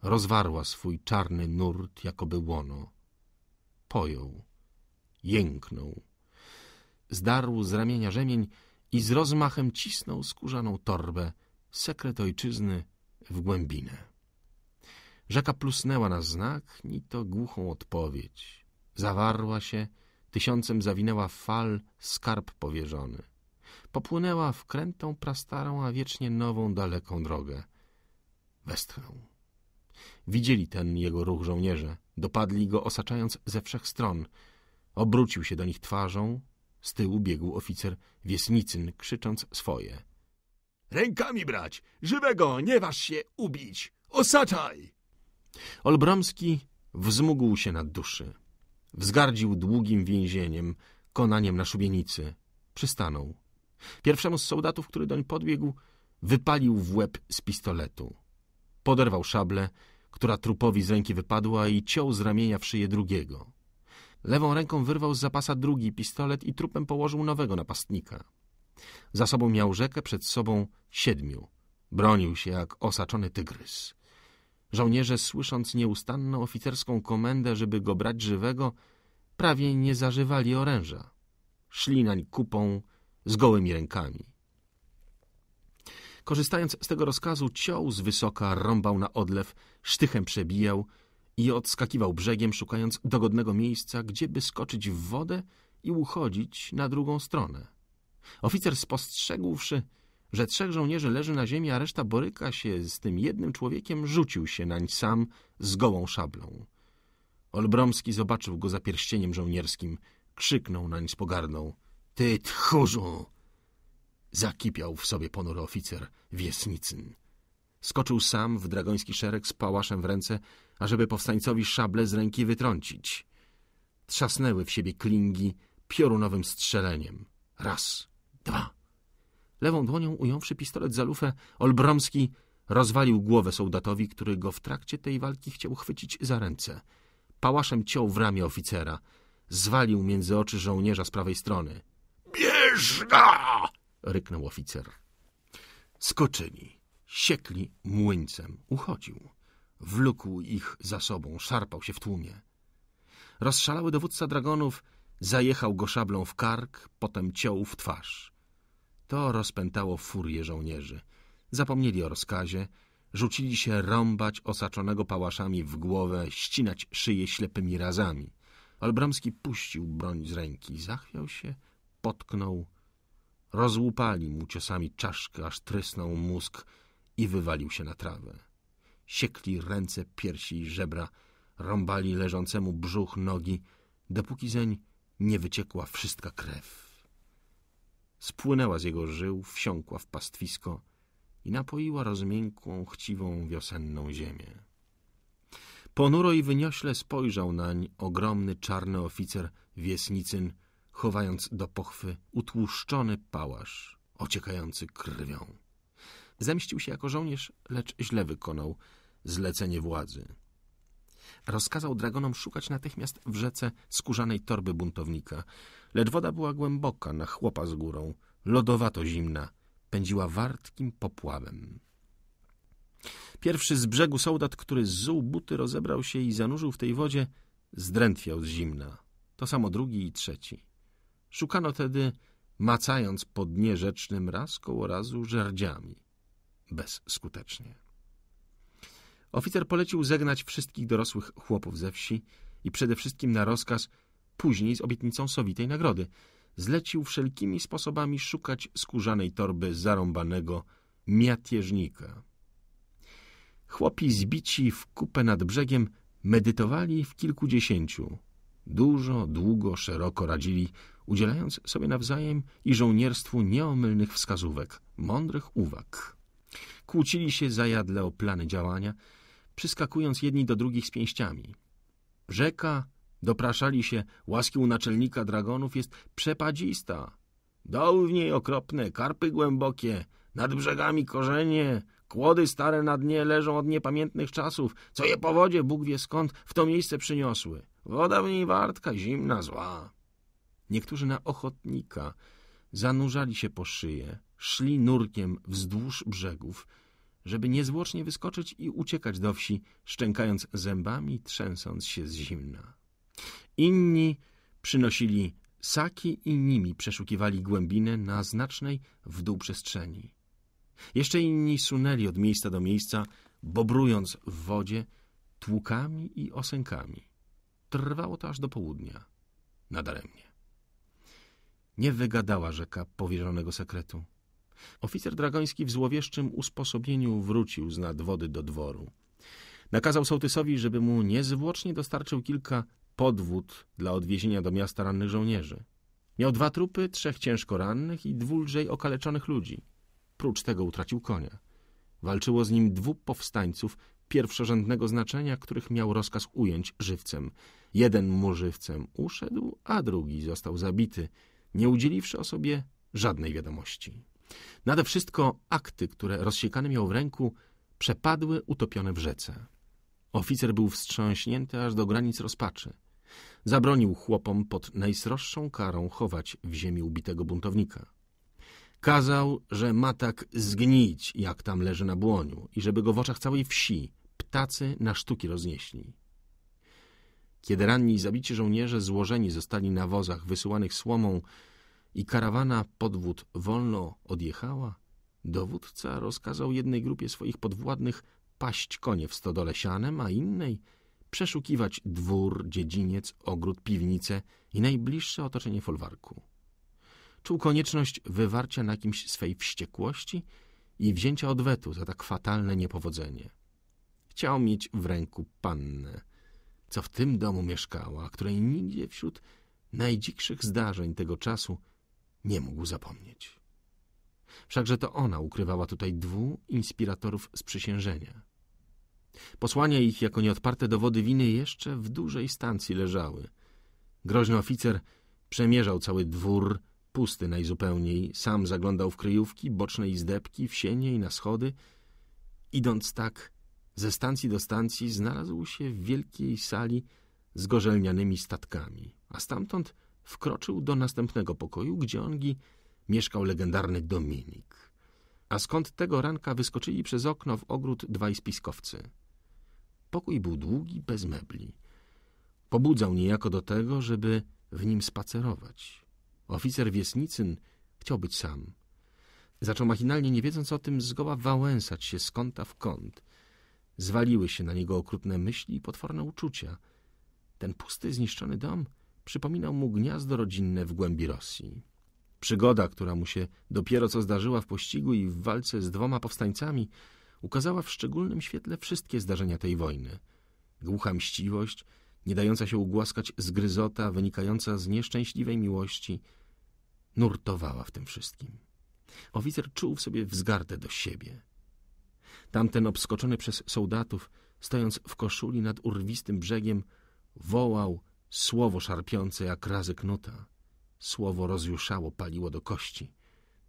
Speaker 1: rozwarła swój czarny nurt, jakoby łono. Pojął, jęknął. Zdarł z ramienia rzemień i z rozmachem cisnął skórzaną torbę, sekret ojczyzny w głębinę. Rzeka plusnęła na znak, ni to głuchą odpowiedź. Zawarła się, tysiącem zawinęła fal skarb powierzony. Popłynęła w krętą, prastarą, a wiecznie nową, daleką drogę. Westchnął. Widzieli ten jego ruch żołnierze, dopadli go osaczając ze wszech stron. Obrócił się do nich twarzą, z tyłu biegł oficer Wiesnicyn, krzycząc swoje – Rękami brać! Żywego! Nie waż się ubić! Osaczaj! Olbramski wzmógł się na duszy. Wzgardził długim więzieniem, konaniem na szubienicy. Przystanął. Pierwszemu z soldatów, który doń podbiegł, wypalił w łeb z pistoletu. Poderwał szablę, która trupowi z ręki wypadła i ciął z ramienia w szyję drugiego. Lewą ręką wyrwał z zapasa drugi pistolet i trupem położył nowego napastnika. Za sobą miał rzekę, przed sobą siedmiu. Bronił się jak osaczony tygrys. Żołnierze, słysząc nieustanną oficerską komendę, żeby go brać żywego, prawie nie zażywali oręża. Szli nań kupą z gołymi rękami. Korzystając z tego rozkazu, ciął z wysoka, rąbał na odlew, sztychem przebijał i odskakiwał brzegiem, szukając dogodnego miejsca, gdzie by skoczyć w wodę i uchodzić na drugą stronę. Oficer spostrzegłszy, że trzech żołnierzy leży na ziemi, a reszta boryka się z tym jednym człowiekiem, rzucił się nań sam z gołą szablą. Olbromski zobaczył go za pierścieniem żołnierskim, krzyknął nań z pogardą. — Ty tchórzu! Zakipiał w sobie ponury oficer Wiesnicyn. Skoczył sam w dragoński szereg z pałaszem w ręce, ażeby powstańcowi szable z ręki wytrącić. Trzasnęły w siebie klingi piorunowym strzeleniem. Raz, Dwa. Lewą dłonią ująwszy pistolet za lufę, Olbromski rozwalił głowę soldatowi, który go w trakcie tej walki chciał chwycić za ręce. Pałaszem ciął w ramię oficera. Zwalił między oczy żołnierza z prawej strony. — Bierz ryknął oficer. Skoczyli. Siekli młyńcem. Uchodził. Wlókł ich za sobą, szarpał się w tłumie. Rozszalały dowódca dragonów zajechał go szablą w kark, potem ciął w twarz. To rozpętało furię żołnierzy. Zapomnieli o rozkazie, rzucili się rąbać osaczonego pałaszami w głowę, ścinać szyję ślepymi razami. Olbramski puścił broń z ręki, zachwiał się, potknął. Rozłupali mu ciosami czaszkę, aż trysnął mózg i wywalił się na trawę. Siekli ręce, piersi i żebra, rąbali leżącemu brzuch, nogi, dopóki zeń nie wyciekła wszystka krew spłynęła z jego żył, wsiąkła w pastwisko i napoiła rozmiękłą, chciwą wiosenną ziemię. Ponuro i wyniośle spojrzał nań ogromny czarny oficer Wiesnicyn, chowając do pochwy utłuszczony pałasz, ociekający krwią. Zemścił się jako żołnierz, lecz źle wykonał zlecenie władzy. Rozkazał dragonom szukać natychmiast w rzece skórzanej torby buntownika – lecz woda była głęboka, na chłopa z górą, lodowato zimna, pędziła wartkim popławem. Pierwszy z brzegu soldat, który zzuł buty, rozebrał się i zanurzył w tej wodzie, zdrętwiał z zimna. To samo drugi i trzeci. Szukano tedy, macając po dnie rzecznym raz koło razu żerdziami. Bezskutecznie. Oficer polecił zegnać wszystkich dorosłych chłopów ze wsi i przede wszystkim na rozkaz – później z obietnicą sowitej nagrody. Zlecił wszelkimi sposobami szukać skórzanej torby zarąbanego miatieżnika. Chłopi zbici w kupę nad brzegiem medytowali w kilkudziesięciu. Dużo, długo, szeroko radzili, udzielając sobie nawzajem i żołnierstwu nieomylnych wskazówek, mądrych uwag. Kłócili się zajadle o plany działania, przyskakując jedni do drugich z pięściami. Rzeka Dopraszali się, łaski u naczelnika dragonów jest przepadzista. Doły w niej okropne, karpy głębokie, nad brzegami korzenie, kłody stare na dnie leżą od niepamiętnych czasów, co je wodzie, Bóg wie skąd, w to miejsce przyniosły. Woda w niej wartka, zimna, zła. Niektórzy na ochotnika zanurzali się po szyję, szli nurkiem wzdłuż brzegów, żeby niezwłocznie wyskoczyć i uciekać do wsi, szczękając zębami, trzęsąc się z zimna. Inni przynosili saki i nimi przeszukiwali głębinę na znacznej w dół przestrzeni. Jeszcze inni sunęli od miejsca do miejsca, bobrując w wodzie tłukami i osękami. Trwało to aż do południa. Nadaremnie. Nie wygadała rzeka powierzonego sekretu. Oficer Dragoński w złowieszczym usposobieniu wrócił z nad wody do dworu. Nakazał sołtysowi, żeby mu niezwłocznie dostarczył kilka podwód dla odwiezienia do miasta rannych żołnierzy. Miał dwa trupy, trzech ciężko rannych i dwulżej lżej okaleczonych ludzi. Prócz tego utracił konia. Walczyło z nim dwóch powstańców pierwszorzędnego znaczenia, których miał rozkaz ująć żywcem. Jeden mu żywcem uszedł, a drugi został zabity, nie udzieliwszy o sobie żadnej wiadomości. Nade wszystko akty, które rozsiekany miał w ręku, przepadły utopione w rzece. Oficer był wstrząśnięty aż do granic rozpaczy. Zabronił chłopom pod najsroższą karą chować w ziemi ubitego buntownika. Kazał, że ma tak zgnić, jak tam leży na błoniu i żeby go w oczach całej wsi ptacy na sztuki roznieśli. Kiedy ranni i zabici żołnierze złożeni zostali na wozach wysyłanych słomą i karawana podwód wolno odjechała, dowódca rozkazał jednej grupie swoich podwładnych paść konie w stodole sianem, a innej przeszukiwać dwór, dziedziniec, ogród, piwnicę i najbliższe otoczenie folwarku. Czuł konieczność wywarcia na kimś swej wściekłości i wzięcia odwetu za tak fatalne niepowodzenie. Chciał mieć w ręku pannę, co w tym domu mieszkała, której nigdzie wśród najdzikszych zdarzeń tego czasu nie mógł zapomnieć. Wszakże to ona ukrywała tutaj dwóch inspiratorów z przysiężenia – Posłania ich jako nieodparte dowody winy jeszcze w dużej stancji leżały. Groźny oficer przemierzał cały dwór, pusty najzupełniej. Sam zaglądał w kryjówki, boczne izdebki, w sienie i na schody. Idąc tak ze stacji do stacji, znalazł się w wielkiej sali z gorzelnianymi statkami, a stamtąd wkroczył do następnego pokoju, gdzie ongi mieszkał legendarny Dominik. A skąd tego ranka wyskoczyli przez okno w ogród dwaj spiskowcy – Pokój był długi, bez mebli. Pobudzał niejako do tego, żeby w nim spacerować. Oficer Wiesnicyn chciał być sam. Zaczął machinalnie, nie wiedząc o tym, zgoła wałęsać się z kąta w kąt. Zwaliły się na niego okrutne myśli i potworne uczucia. Ten pusty, zniszczony dom przypominał mu gniazdo rodzinne w głębi Rosji. Przygoda, która mu się dopiero co zdarzyła w pościgu i w walce z dwoma powstańcami – ukazała w szczególnym świetle wszystkie zdarzenia tej wojny. Głucha mściwość, nie dająca się ugłaskać zgryzota wynikająca z nieszczęśliwej miłości, nurtowała w tym wszystkim. Oficer czuł w sobie wzgardę do siebie. Tamten obskoczony przez soldatów, stojąc w koszuli nad urwistym brzegiem, wołał słowo szarpiące jak razy knuta. Słowo rozjuszało, paliło do kości.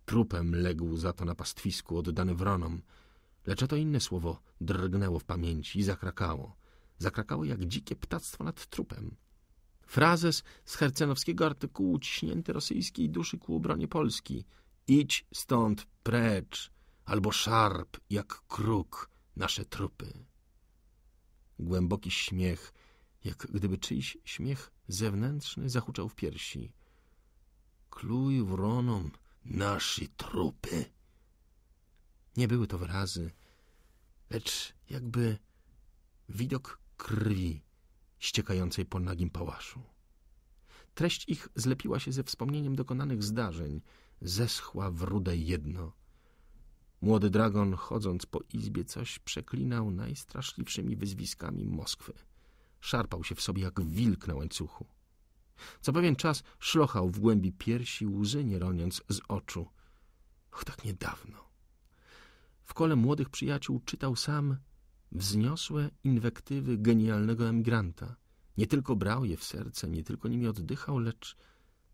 Speaker 1: Trupem legł za to na pastwisku oddany wronom, Lecz to inne słowo drgnęło w pamięci i zakrakało. Zakrakało jak dzikie ptactwo nad trupem. Frazes z hercenowskiego artykułu ciśnięty rosyjskiej duszy ku obronie Polski. Idź stąd precz, albo szarp jak kruk nasze trupy. Głęboki śmiech, jak gdyby czyjś śmiech zewnętrzny zahuczał w piersi. Kluj wronom nasze trupy! Nie były to wyrazy, lecz jakby widok krwi ściekającej po nagim pałaszu. Treść ich zlepiła się ze wspomnieniem dokonanych zdarzeń, zeschła w rude jedno. Młody dragon, chodząc po izbie, coś przeklinał najstraszliwszymi wyzwiskami Moskwy. Szarpał się w sobie jak wilk na łańcuchu. Co pewien czas szlochał w głębi piersi, łzy nie roniąc z oczu. Och, tak niedawno. W kole młodych przyjaciół czytał sam wzniosłe inwektywy genialnego emigranta. Nie tylko brał je w serce, nie tylko nimi oddychał, lecz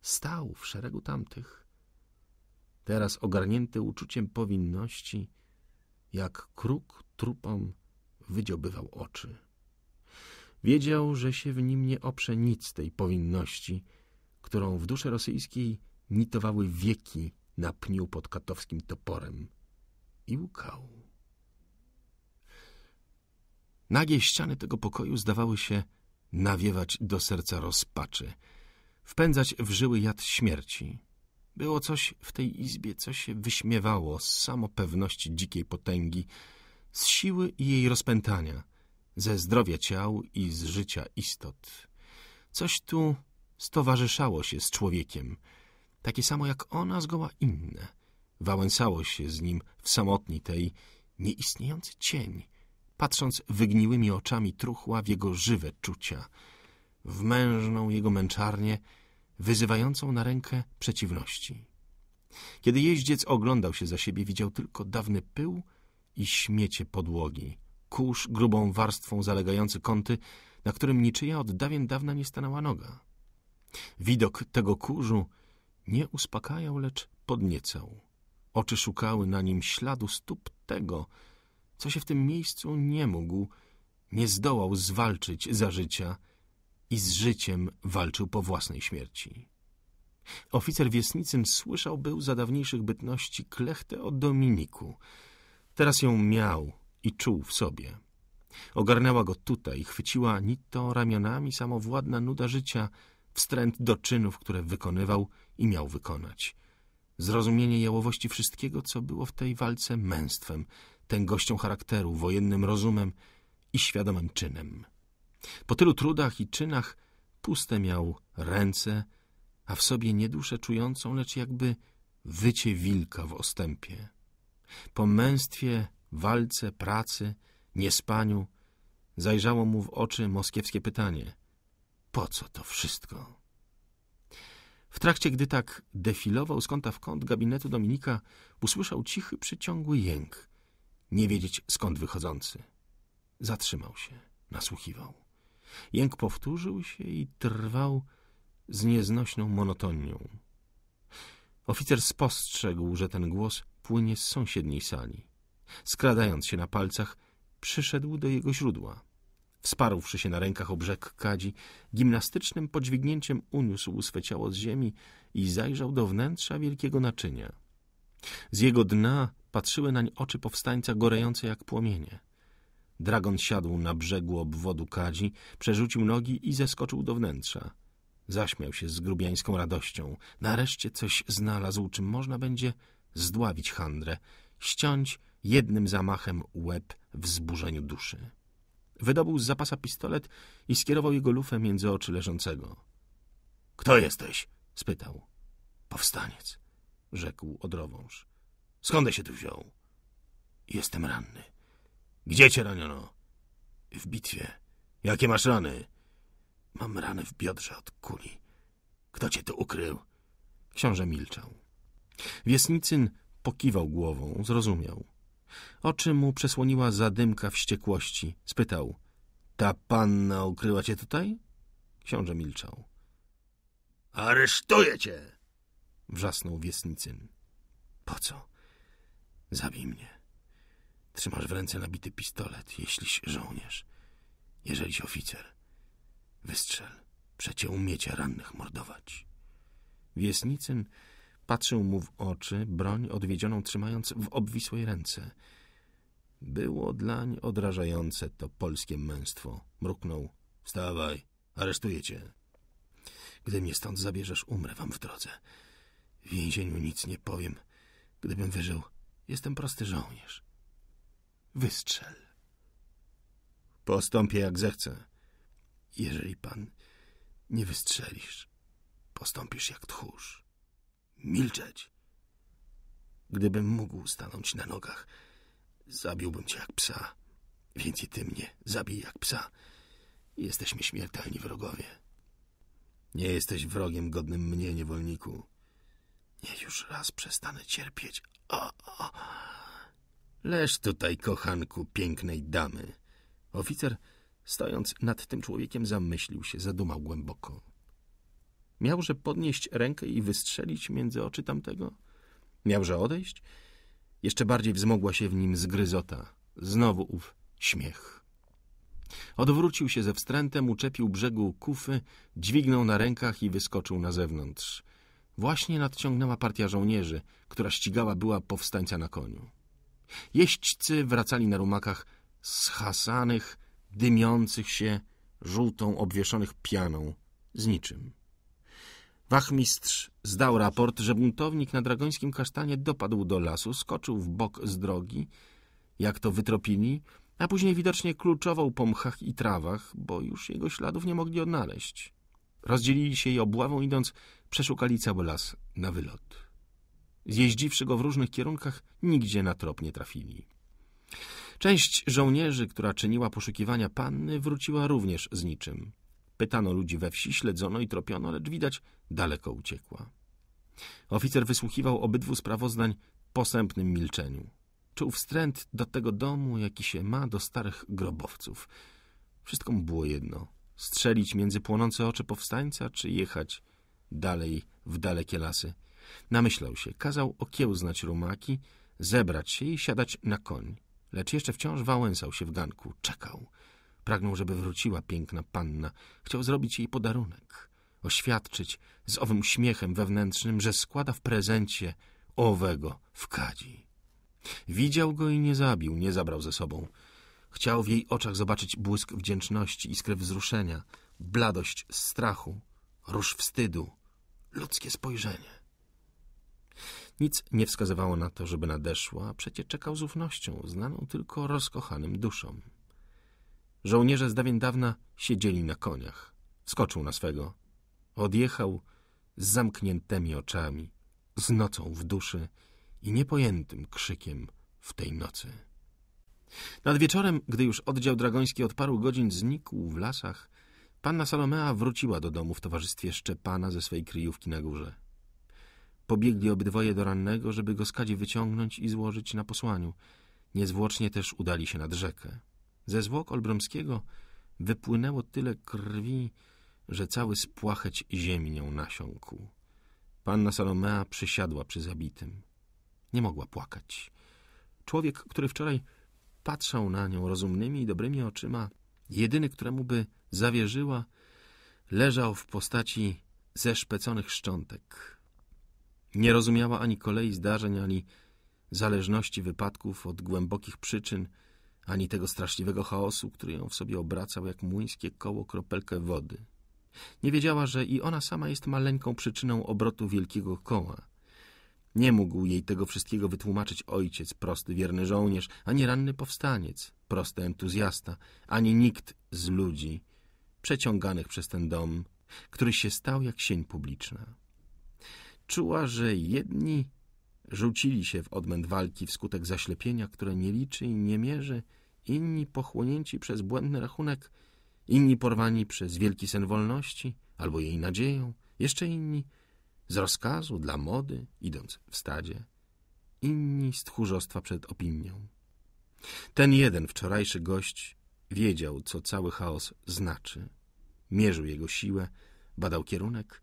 Speaker 1: stał w szeregu tamtych. Teraz ogarnięty uczuciem powinności, jak kruk trupom wydziobywał oczy. Wiedział, że się w nim nie oprze nic tej powinności, którą w duszy rosyjskiej nitowały wieki na pniu pod katowskim toporem i łkał. Nagie ściany tego pokoju zdawały się nawiewać do serca rozpaczy, wpędzać w żyły jad śmierci. Było coś w tej izbie, co się wyśmiewało z samopewności dzikiej potęgi, z siły i jej rozpętania, ze zdrowia ciał i z życia istot. Coś tu stowarzyszało się z człowiekiem, takie samo jak ona, zgoła inne – Wałęsało się z nim w samotni tej nieistniejący cień, patrząc wygniłymi oczami truchła w jego żywe czucia, w mężną jego męczarnię, wyzywającą na rękę przeciwności. Kiedy jeździec oglądał się za siebie, widział tylko dawny pył i śmiecie podłogi, kurz grubą warstwą zalegający kąty, na którym niczyja od dawien dawna nie stanęła noga. Widok tego kurzu nie uspokajał, lecz podniecał. Oczy szukały na nim śladu stóp tego, co się w tym miejscu nie mógł, nie zdołał zwalczyć za życia i z życiem walczył po własnej śmierci. Oficer wiesnicym słyszał był za dawniejszych bytności klechtę o Dominiku. Teraz ją miał i czuł w sobie. Ogarnęła go tutaj, chwyciła nito ramionami samowładna nuda życia, wstręt do czynów, które wykonywał i miał wykonać zrozumienie jałowości wszystkiego, co było w tej walce męstwem, tęgością charakteru, wojennym rozumem i świadomym czynem. Po tylu trudach i czynach puste miał ręce, a w sobie nie duszę czującą, lecz jakby wycie wilka w ostępie. Po męstwie, walce, pracy, niespaniu zajrzało mu w oczy moskiewskie pytanie – po co to wszystko? W trakcie, gdy tak defilował z kąta w kąt gabinetu Dominika, usłyszał cichy, przyciągły jęk, nie wiedzieć skąd wychodzący. Zatrzymał się, nasłuchiwał. Jęk powtórzył się i trwał z nieznośną monotonią. Oficer spostrzegł, że ten głos płynie z sąsiedniej sali. Skradając się na palcach, przyszedł do jego źródła. Wsparłszy się na rękach o brzeg kadzi, gimnastycznym podźwignięciem uniósł swe ciało z ziemi i zajrzał do wnętrza wielkiego naczynia. Z jego dna patrzyły nań oczy powstańca gorejące jak płomienie. Dragon siadł na brzegu obwodu kadzi, przerzucił nogi i zeskoczył do wnętrza. Zaśmiał się z grubiańską radością. Nareszcie coś znalazł, czym można będzie zdławić handrę, ściąć jednym zamachem łeb w zburzeniu duszy. Wydobył z zapasa pistolet i skierował jego lufę między oczy leżącego. — Kto jesteś? — spytał. — Powstaniec — rzekł odrowąż. — Skąd się tu wziął? — Jestem ranny. — Gdzie cię raniono? — W bitwie. — Jakie masz rany? — Mam rany w biodrze od kuli. — Kto cię tu ukrył? Książę milczał. Wiesnicyn pokiwał głową, zrozumiał. Oczy mu przesłoniła zadymka wściekłości. Spytał. Ta panna ukryła cię tutaj? Książę milczał. Aresztuję cię! Wrzasnął Wiesnicyn. Po co? Zabij mnie. Trzymasz w ręce nabity pistolet, jeśliś żołnierz, jeżeliś oficer. Wystrzel. Przecie umiecie rannych mordować. Wiesnicyn Patrzył mu w oczy, broń odwiedzioną trzymając w obwisłej ręce. Było dlań odrażające to polskie męstwo. Mruknął. Wstawaj, aresztujecie. Gdy mnie stąd zabierzesz, umrę wam w drodze. W więzieniu nic nie powiem. Gdybym wyżył, jestem prosty żołnierz. Wystrzel. Postąpię jak zechcę. Jeżeli pan nie wystrzelisz, postąpisz jak tchórz milczeć. Gdybym mógł stanąć na nogach, zabiłbym cię jak psa, więc i ty mnie zabij jak psa. Jesteśmy śmiertelni wrogowie. Nie jesteś wrogiem godnym mnie, niewolniku. Nie już raz przestanę cierpieć. O, o. Leż tutaj, kochanku pięknej damy. Oficer, stojąc nad tym człowiekiem, zamyślił się, zadumał głęboko. Miałże podnieść rękę i wystrzelić między oczy tamtego? Miałże odejść? Jeszcze bardziej wzmogła się w nim zgryzota. Znowu ów śmiech. Odwrócił się ze wstrętem, uczepił brzegu kufy, dźwignął na rękach i wyskoczył na zewnątrz. Właśnie nadciągnęła partia żołnierzy, która ścigała była powstańca na koniu. Jeźdźcy wracali na rumakach schasanych, dymiących się, żółtą obwieszonych pianą, z niczym. Wachmistrz zdał raport, że buntownik na Dragońskim Kasztanie dopadł do lasu, skoczył w bok z drogi, jak to wytropili, a później widocznie kluczował po mchach i trawach, bo już jego śladów nie mogli odnaleźć. Rozdzielili się i obławą idąc, przeszukali cały las na wylot. Zjeździwszy go w różnych kierunkach, nigdzie na trop nie trafili. Część żołnierzy, która czyniła poszukiwania panny, wróciła również z niczym. Pytano ludzi we wsi, śledzono i tropiono, lecz widać daleko uciekła. Oficer wysłuchiwał obydwu sprawozdań w posępnym milczeniu. Czuł wstręt do tego domu, jaki się ma do starych grobowców. Wszystko mu było jedno – strzelić między płonące oczy powstańca, czy jechać dalej w dalekie lasy. Namyślał się, kazał okiełznać rumaki, zebrać się i siadać na koń. Lecz jeszcze wciąż wałęsał się w ganku, czekał – Pragnął, żeby wróciła piękna panna. Chciał zrobić jej podarunek. Oświadczyć z owym śmiechem wewnętrznym, że składa w prezencie owego w kadzi. Widział go i nie zabił, nie zabrał ze sobą. Chciał w jej oczach zobaczyć błysk wdzięczności, iskrę wzruszenia, bladość strachu, róż wstydu, ludzkie spojrzenie. Nic nie wskazywało na to, żeby nadeszła, a przecie czekał z ufnością, znaną tylko rozkochanym duszom. Żołnierze z dawien dawna siedzieli na koniach. Skoczył na swego. Odjechał z zamkniętymi oczami, z nocą w duszy i niepojętym krzykiem w tej nocy. Nad wieczorem, gdy już oddział dragoński od paru godzin znikł w lasach, panna Salomea wróciła do domu w towarzystwie Szczepana ze swej kryjówki na górze. Pobiegli obydwoje do rannego, żeby go skadzie wyciągnąć i złożyć na posłaniu. Niezwłocznie też udali się nad rzekę. Ze zwłok Olbromskiego wypłynęło tyle krwi, że cały spłacheć ziemi nią nasiąkł. Panna Salomea przysiadła przy zabitym. Nie mogła płakać. Człowiek, który wczoraj patrzał na nią rozumnymi i dobrymi oczyma, jedyny, któremu by zawierzyła, leżał w postaci zeszpeconych szczątek. Nie rozumiała ani kolei zdarzeń, ani zależności wypadków od głębokich przyczyn, ani tego straszliwego chaosu, który ją w sobie obracał jak młyńskie koło kropelkę wody. Nie wiedziała, że i ona sama jest maleńką przyczyną obrotu wielkiego koła. Nie mógł jej tego wszystkiego wytłumaczyć ojciec, prosty wierny żołnierz, ani ranny powstaniec, prosty entuzjasta, ani nikt z ludzi przeciąganych przez ten dom, który się stał jak sień publiczna. Czuła, że jedni rzucili się w odmęt walki wskutek zaślepienia, które nie liczy i nie mierzy, inni pochłonięci przez błędny rachunek, inni porwani przez wielki sen wolności albo jej nadzieją, jeszcze inni z rozkazu dla mody, idąc w stadzie, inni z tchórzostwa przed opinią. Ten jeden wczorajszy gość wiedział, co cały chaos znaczy. Mierzył jego siłę, badał kierunek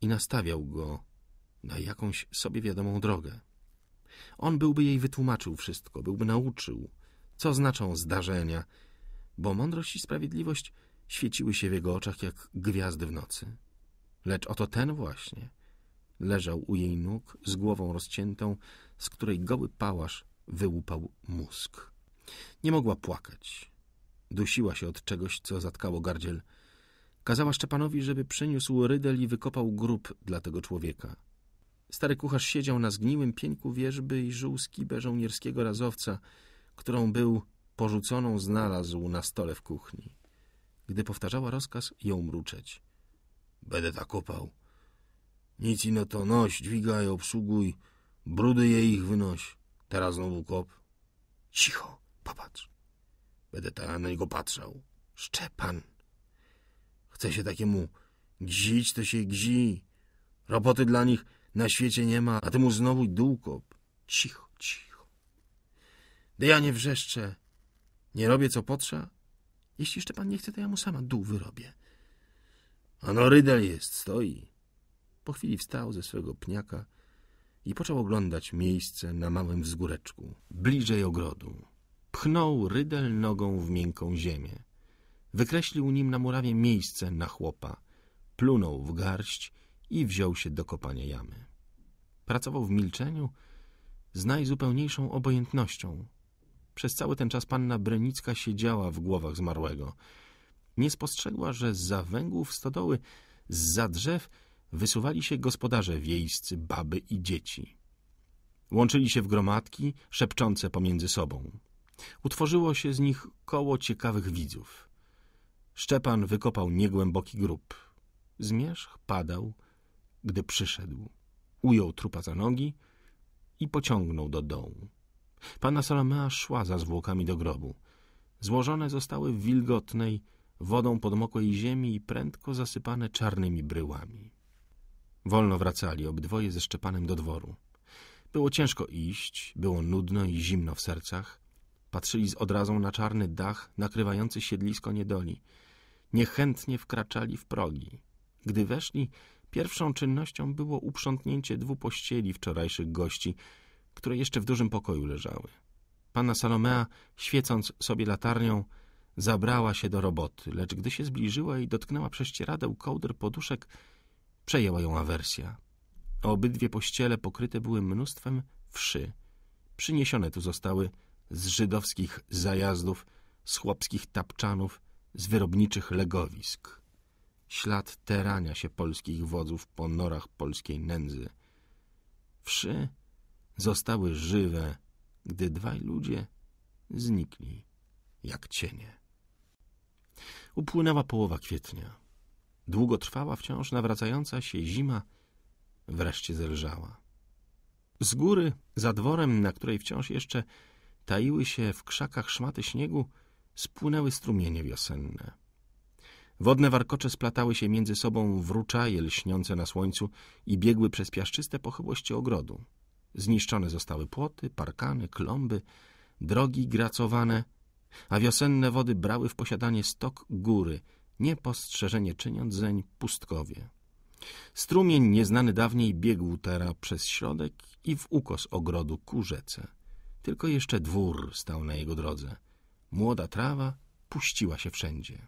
Speaker 1: i nastawiał go na jakąś sobie wiadomą drogę. On byłby jej wytłumaczył wszystko, byłby nauczył, co znaczą zdarzenia, bo mądrość i sprawiedliwość świeciły się w jego oczach jak gwiazdy w nocy. Lecz oto ten właśnie leżał u jej nóg z głową rozciętą, z której goły pałasz wyłupał mózg. Nie mogła płakać. Dusiła się od czegoś, co zatkało gardziel. Kazała Szczepanowi, żeby przyniósł rydel i wykopał grób dla tego człowieka. Stary kucharz siedział na zgniłym pieńku wierzby i żył z kiberzą razowca – którą był porzuconą, znalazł na stole w kuchni. Gdy powtarzała rozkaz, ją mruczeć. Będę tak kopał. Nic ino to noś, dźwigaj, obsługuj, brudy je ich wynoś. Teraz znowu kop. Cicho, popatrz. Będę ta na niego patrzał. Szczepan. Chce się takiemu gzić, to się gzi. Roboty dla nich na świecie nie ma, a temu znowu dół kop. Cicho, cicho. Gdy ja nie wrzeszczę, nie robię co potrza? Jeśli jeszcze pan nie chce, to ja mu sama dół wyrobię. Ano rydel jest, stoi. Po chwili wstał ze swego pniaka i począł oglądać miejsce na małym wzgóreczku, bliżej ogrodu. Pchnął rydel nogą w miękką ziemię. Wykreślił nim na murawie miejsce na chłopa. Plunął w garść i wziął się do kopania jamy. Pracował w milczeniu z najzupełniejszą obojętnością, przez cały ten czas panna Brenicka siedziała w głowach zmarłego. Nie spostrzegła, że z za węgłów stodoły, z za drzew wysuwali się gospodarze wiejscy, baby i dzieci. Łączyli się w gromadki, szepczące pomiędzy sobą. Utworzyło się z nich koło ciekawych widzów. Szczepan wykopał niegłęboki grób. Zmierzch padał, gdy przyszedł. Ujął trupa za nogi i pociągnął do dołu. Panna Salomea szła za zwłokami do grobu. Złożone zostały w wilgotnej, wodą podmokłej ziemi i prędko zasypane czarnymi bryłami. Wolno wracali obydwoje ze Szczepanem do dworu. Było ciężko iść, było nudno i zimno w sercach. Patrzyli z odrazą na czarny dach nakrywający siedlisko niedoli. Niechętnie wkraczali w progi. Gdy weszli, pierwszą czynnością było uprzątnięcie dwu pościeli wczorajszych gości – które jeszcze w dużym pokoju leżały. Panna Salomea, świecąc sobie latarnią, zabrała się do roboty, lecz gdy się zbliżyła i dotknęła prześcieradeł kołder poduszek, przejęła ją awersja. Obydwie pościele pokryte były mnóstwem wszy. Przyniesione tu zostały z żydowskich zajazdów, z chłopskich tapczanów, z wyrobniczych legowisk. Ślad terania się polskich wodzów po norach polskiej nędzy. Wszy zostały żywe, gdy dwaj ludzie znikli jak cienie. Upłynęła połowa kwietnia. Długo trwała wciąż nawracająca się zima, wreszcie zelżała. Z góry, za dworem, na której wciąż jeszcze taiły się w krzakach szmaty śniegu, spłynęły strumienie wiosenne. Wodne warkocze splatały się między sobą w ruczaje lśniące na słońcu i biegły przez piaszczyste pochyłości ogrodu. Zniszczone zostały płoty, parkany, klomby, drogi gracowane, a wiosenne wody brały w posiadanie stok góry, niepostrzeżenie czyniąc zeń pustkowie. Strumień nieznany dawniej biegł teraz przez środek i w ukos ogrodu ku rzece. Tylko jeszcze dwór stał na jego drodze. Młoda trawa puściła się wszędzie.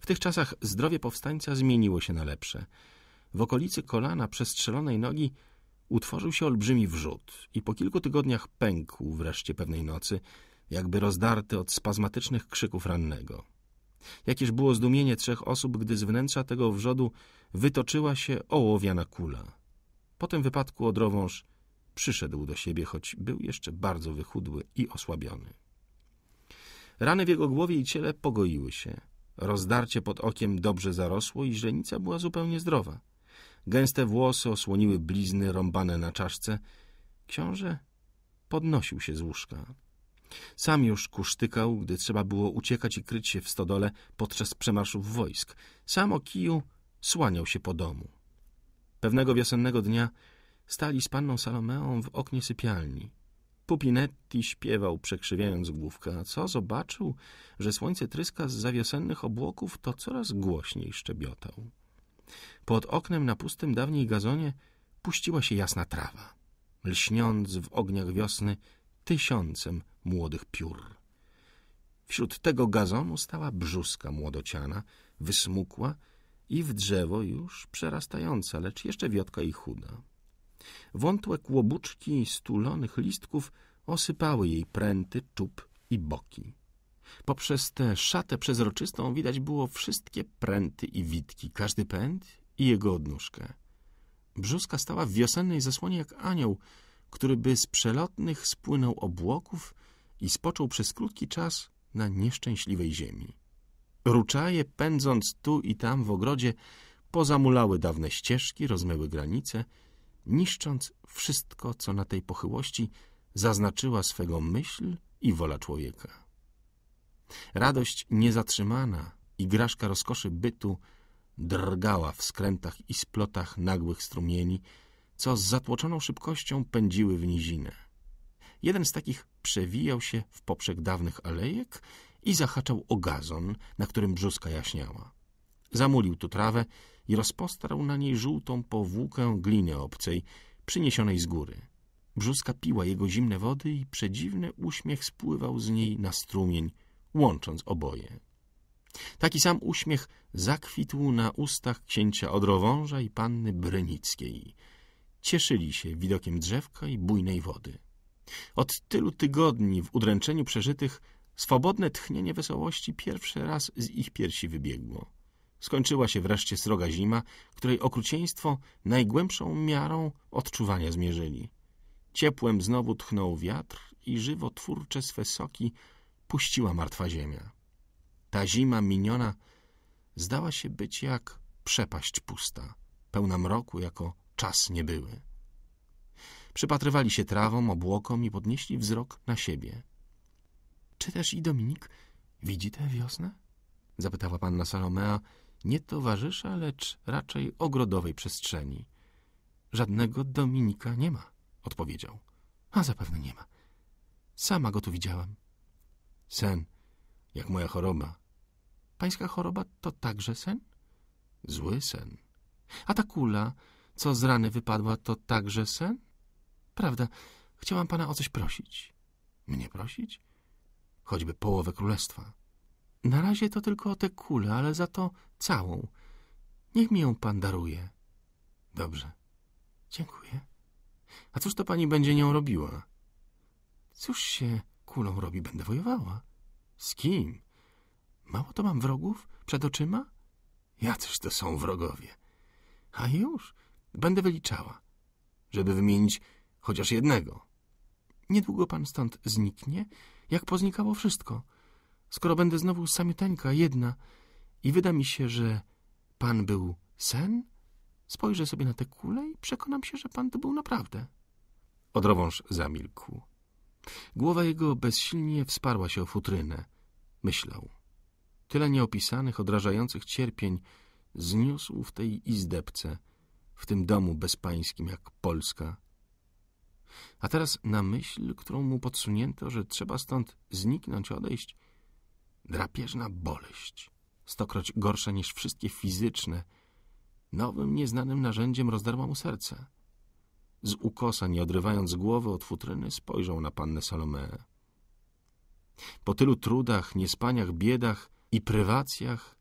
Speaker 1: W tych czasach zdrowie powstańca zmieniło się na lepsze. W okolicy kolana przestrzelonej nogi utworzył się olbrzymi wrzód i po kilku tygodniach pękł wreszcie pewnej nocy, jakby rozdarty od spazmatycznych krzyków rannego. Jakież było zdumienie trzech osób, gdy z wnętrza tego wrzodu wytoczyła się ołowiana kula. Po tym wypadku odrowąż przyszedł do siebie, choć był jeszcze bardzo wychudły i osłabiony. Rany w jego głowie i ciele pogoiły się. Rozdarcie pod okiem dobrze zarosło i źrenica była zupełnie zdrowa. Gęste włosy osłoniły blizny rąbane na czaszce. Książę podnosił się z łóżka. Sam już kusztykał, gdy trzeba było uciekać i kryć się w stodole podczas przemarszów wojsk. Sam o kiju słaniał się po domu. Pewnego wiosennego dnia stali z panną Salomeą w oknie sypialni. Pupinetti śpiewał, przekrzywiając główkę, a co zobaczył, że słońce tryska z zawiosennych obłoków, to coraz głośniej szczebiotał. Pod oknem na pustym dawniej gazonie puściła się jasna trawa, lśniąc w ogniach wiosny tysiącem młodych piór. Wśród tego gazonu stała brzuska młodociana, wysmukła i w drzewo już przerastająca, lecz jeszcze wiotka i chuda. Wątłe kłobuczki stulonych listków osypały jej pręty, czub i boki. Poprzez tę szatę przezroczystą widać było wszystkie pręty i witki, każdy pęd i jego odnóżkę. Brzuska stała w wiosennej zasłonie jak anioł, który by z przelotnych spłynął obłoków i spoczął przez krótki czas na nieszczęśliwej ziemi. Ruczaje, pędząc tu i tam w ogrodzie, pozamulały dawne ścieżki, rozmyły granice, niszcząc wszystko, co na tej pochyłości zaznaczyła swego myśl i wola człowieka. Radość niezatrzymana i graszka rozkoszy bytu drgała w skrętach i splotach nagłych strumieni, co z zatłoczoną szybkością pędziły w nizinę. Jeden z takich przewijał się w poprzek dawnych alejek i zahaczał o gazon, na którym brzuska jaśniała. Zamulił tu trawę i rozpostarł na niej żółtą powłókę gliny obcej, przyniesionej z góry. Brzuska piła jego zimne wody i przedziwny uśmiech spływał z niej na strumień łącząc oboje. Taki sam uśmiech zakwitł na ustach księcia Odrowąża i panny Brynickiej. Cieszyli się widokiem drzewka i bujnej wody. Od tylu tygodni w udręczeniu przeżytych swobodne tchnienie wesołości pierwszy raz z ich piersi wybiegło. Skończyła się wreszcie sroga zima, której okrucieństwo najgłębszą miarą odczuwania zmierzyli. Ciepłem znowu tchnął wiatr i żywotwórcze swe soki puściła martwa ziemia. Ta zima miniona zdała się być jak przepaść pusta, pełna mroku jako czas niebyły. Przypatrywali się trawom, obłokom i podnieśli wzrok na siebie. Czy też i Dominik widzi tę wiosnę? Zapytała panna Salomea, nie towarzysza, lecz raczej ogrodowej przestrzeni. Żadnego Dominika nie ma, odpowiedział. A zapewne nie ma. Sama go tu widziałam. Sen, jak moja choroba. Pańska choroba to także sen? Zły sen. A ta kula, co z rany wypadła, to także sen? Prawda, chciałam pana o coś prosić. Mnie prosić? Choćby połowę królestwa. Na razie to tylko o tę kulę, ale za to całą. Niech mi ją pan daruje. Dobrze. Dziękuję. A cóż to pani będzie nią robiła? Cóż się kulą robi? Będę wojowała. Z kim? Mało to mam wrogów przed oczyma? Jacyż to są wrogowie? A już, będę wyliczała, żeby wymienić chociaż jednego. Niedługo pan stąd zniknie, jak poznikało wszystko. Skoro będę znowu samiuteńka, jedna i wyda mi się, że pan był sen, spojrzę sobie na tę kulę i przekonam się, że pan to był naprawdę. Odrowąż zamilkł. Głowa jego bezsilnie wsparła się o futrynę. Myślał. Tyle nieopisanych, odrażających cierpień zniósł w tej izdebce, w tym domu bezpańskim jak Polska. A teraz na myśl, którą mu podsunięto, że trzeba stąd zniknąć, odejść, drapieżna boleść, stokroć gorsza niż wszystkie fizyczne, nowym, nieznanym narzędziem rozdarła mu serce. Z ukosa, nie odrywając głowy od futryny, spojrzał na pannę Salomeę. Po tylu trudach, niespaniach, biedach i prywacjach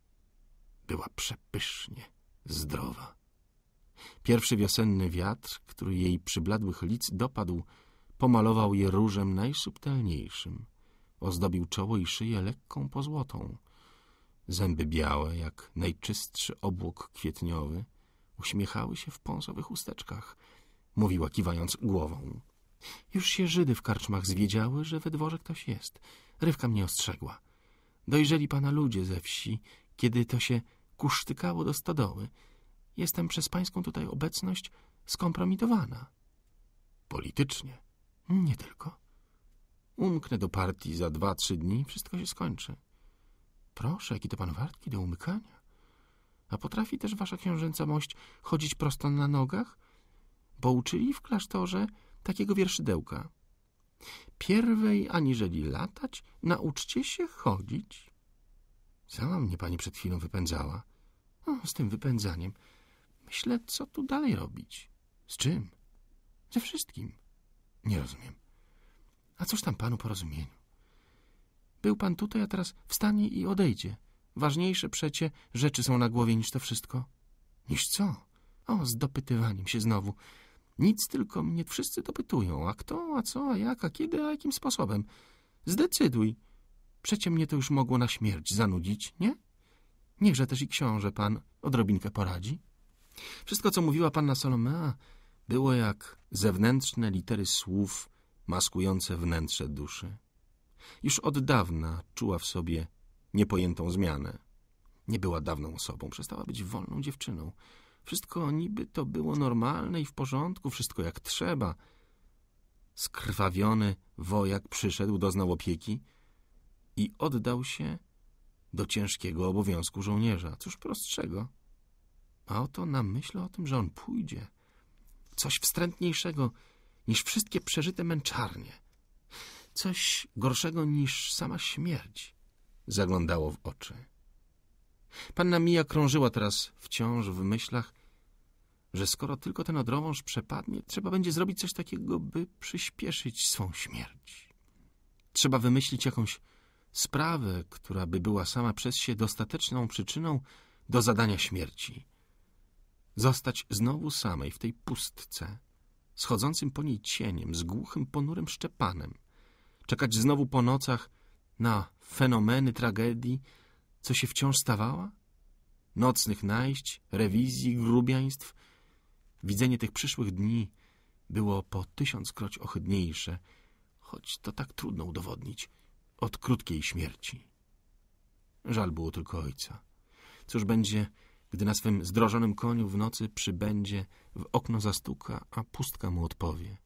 Speaker 1: była przepysznie zdrowa. Pierwszy wiosenny wiatr, który jej przybladłych lic dopadł, pomalował je różem najsubtelniejszym. Ozdobił czoło i szyję lekką pozłotą. Zęby białe, jak najczystszy obłok kwietniowy, uśmiechały się w pąsowych usteczkach – mówiła kiwając głową. Już się Żydy w karczmach zwiedziały, że we dworze ktoś jest. Rywka mnie ostrzegła. Dojrzeli pana ludzie ze wsi, kiedy to się kusztykało do stodoły. Jestem przez pańską tutaj obecność skompromitowana. Politycznie? Nie tylko. Umknę do partii za dwa, trzy dni, wszystko się skończy. Proszę, jaki to pan wartki do umykania. A potrafi też wasza książęca mość chodzić prosto na nogach? bo uczyli w klasztorze takiego wierszydełka. Pierwej aniżeli latać, nauczcie się chodzić. Sama mnie pani przed chwilą wypędzała. No, z tym wypędzaniem. Myślę, co tu dalej robić. Z czym? Ze wszystkim. Nie rozumiem. A cóż tam panu po rozumieniu? Był pan tutaj, a teraz wstanie i odejdzie. Ważniejsze przecie rzeczy są na głowie niż to wszystko. Niż co? O, z dopytywaniem się znowu. Nic tylko mnie wszyscy dopytują, a kto, a co, a jak, a kiedy, a jakim sposobem. Zdecyduj. Przecie mnie to już mogło na śmierć zanudzić, nie? Niechże też i książę pan odrobinkę poradzi. Wszystko, co mówiła panna Salomea, było jak zewnętrzne litery słów maskujące wnętrze duszy. Już od dawna czuła w sobie niepojętą zmianę. Nie była dawną osobą, przestała być wolną dziewczyną. Wszystko niby to było normalne i w porządku, wszystko jak trzeba. Skrwawiony wojak przyszedł, doznał opieki i oddał się do ciężkiego obowiązku żołnierza. Cóż prostszego. A oto na myśl o tym, że on pójdzie. Coś wstrętniejszego niż wszystkie przeżyte męczarnie. Coś gorszego niż sama śmierć zaglądało w oczy. Panna Mija krążyła teraz wciąż w myślach, że skoro tylko ten odrąż przepadnie, trzeba będzie zrobić coś takiego, by przyspieszyć swą śmierć. Trzeba wymyślić jakąś sprawę, która by była sama przez się dostateczną przyczyną do zadania śmierci. Zostać znowu samej w tej pustce, schodzącym po niej cieniem, z głuchym, ponurym szczepanem. Czekać znowu po nocach na fenomeny tragedii, co się wciąż stawała? Nocnych najść, rewizji, grubiaństw, Widzenie tych przyszłych dni było po tysiąckroć ohydniejsze, choć to tak trudno udowodnić, od krótkiej śmierci. Żal było tylko ojca. Cóż będzie, gdy na swym zdrożonym koniu w nocy przybędzie, w okno zastuka, a pustka mu odpowie.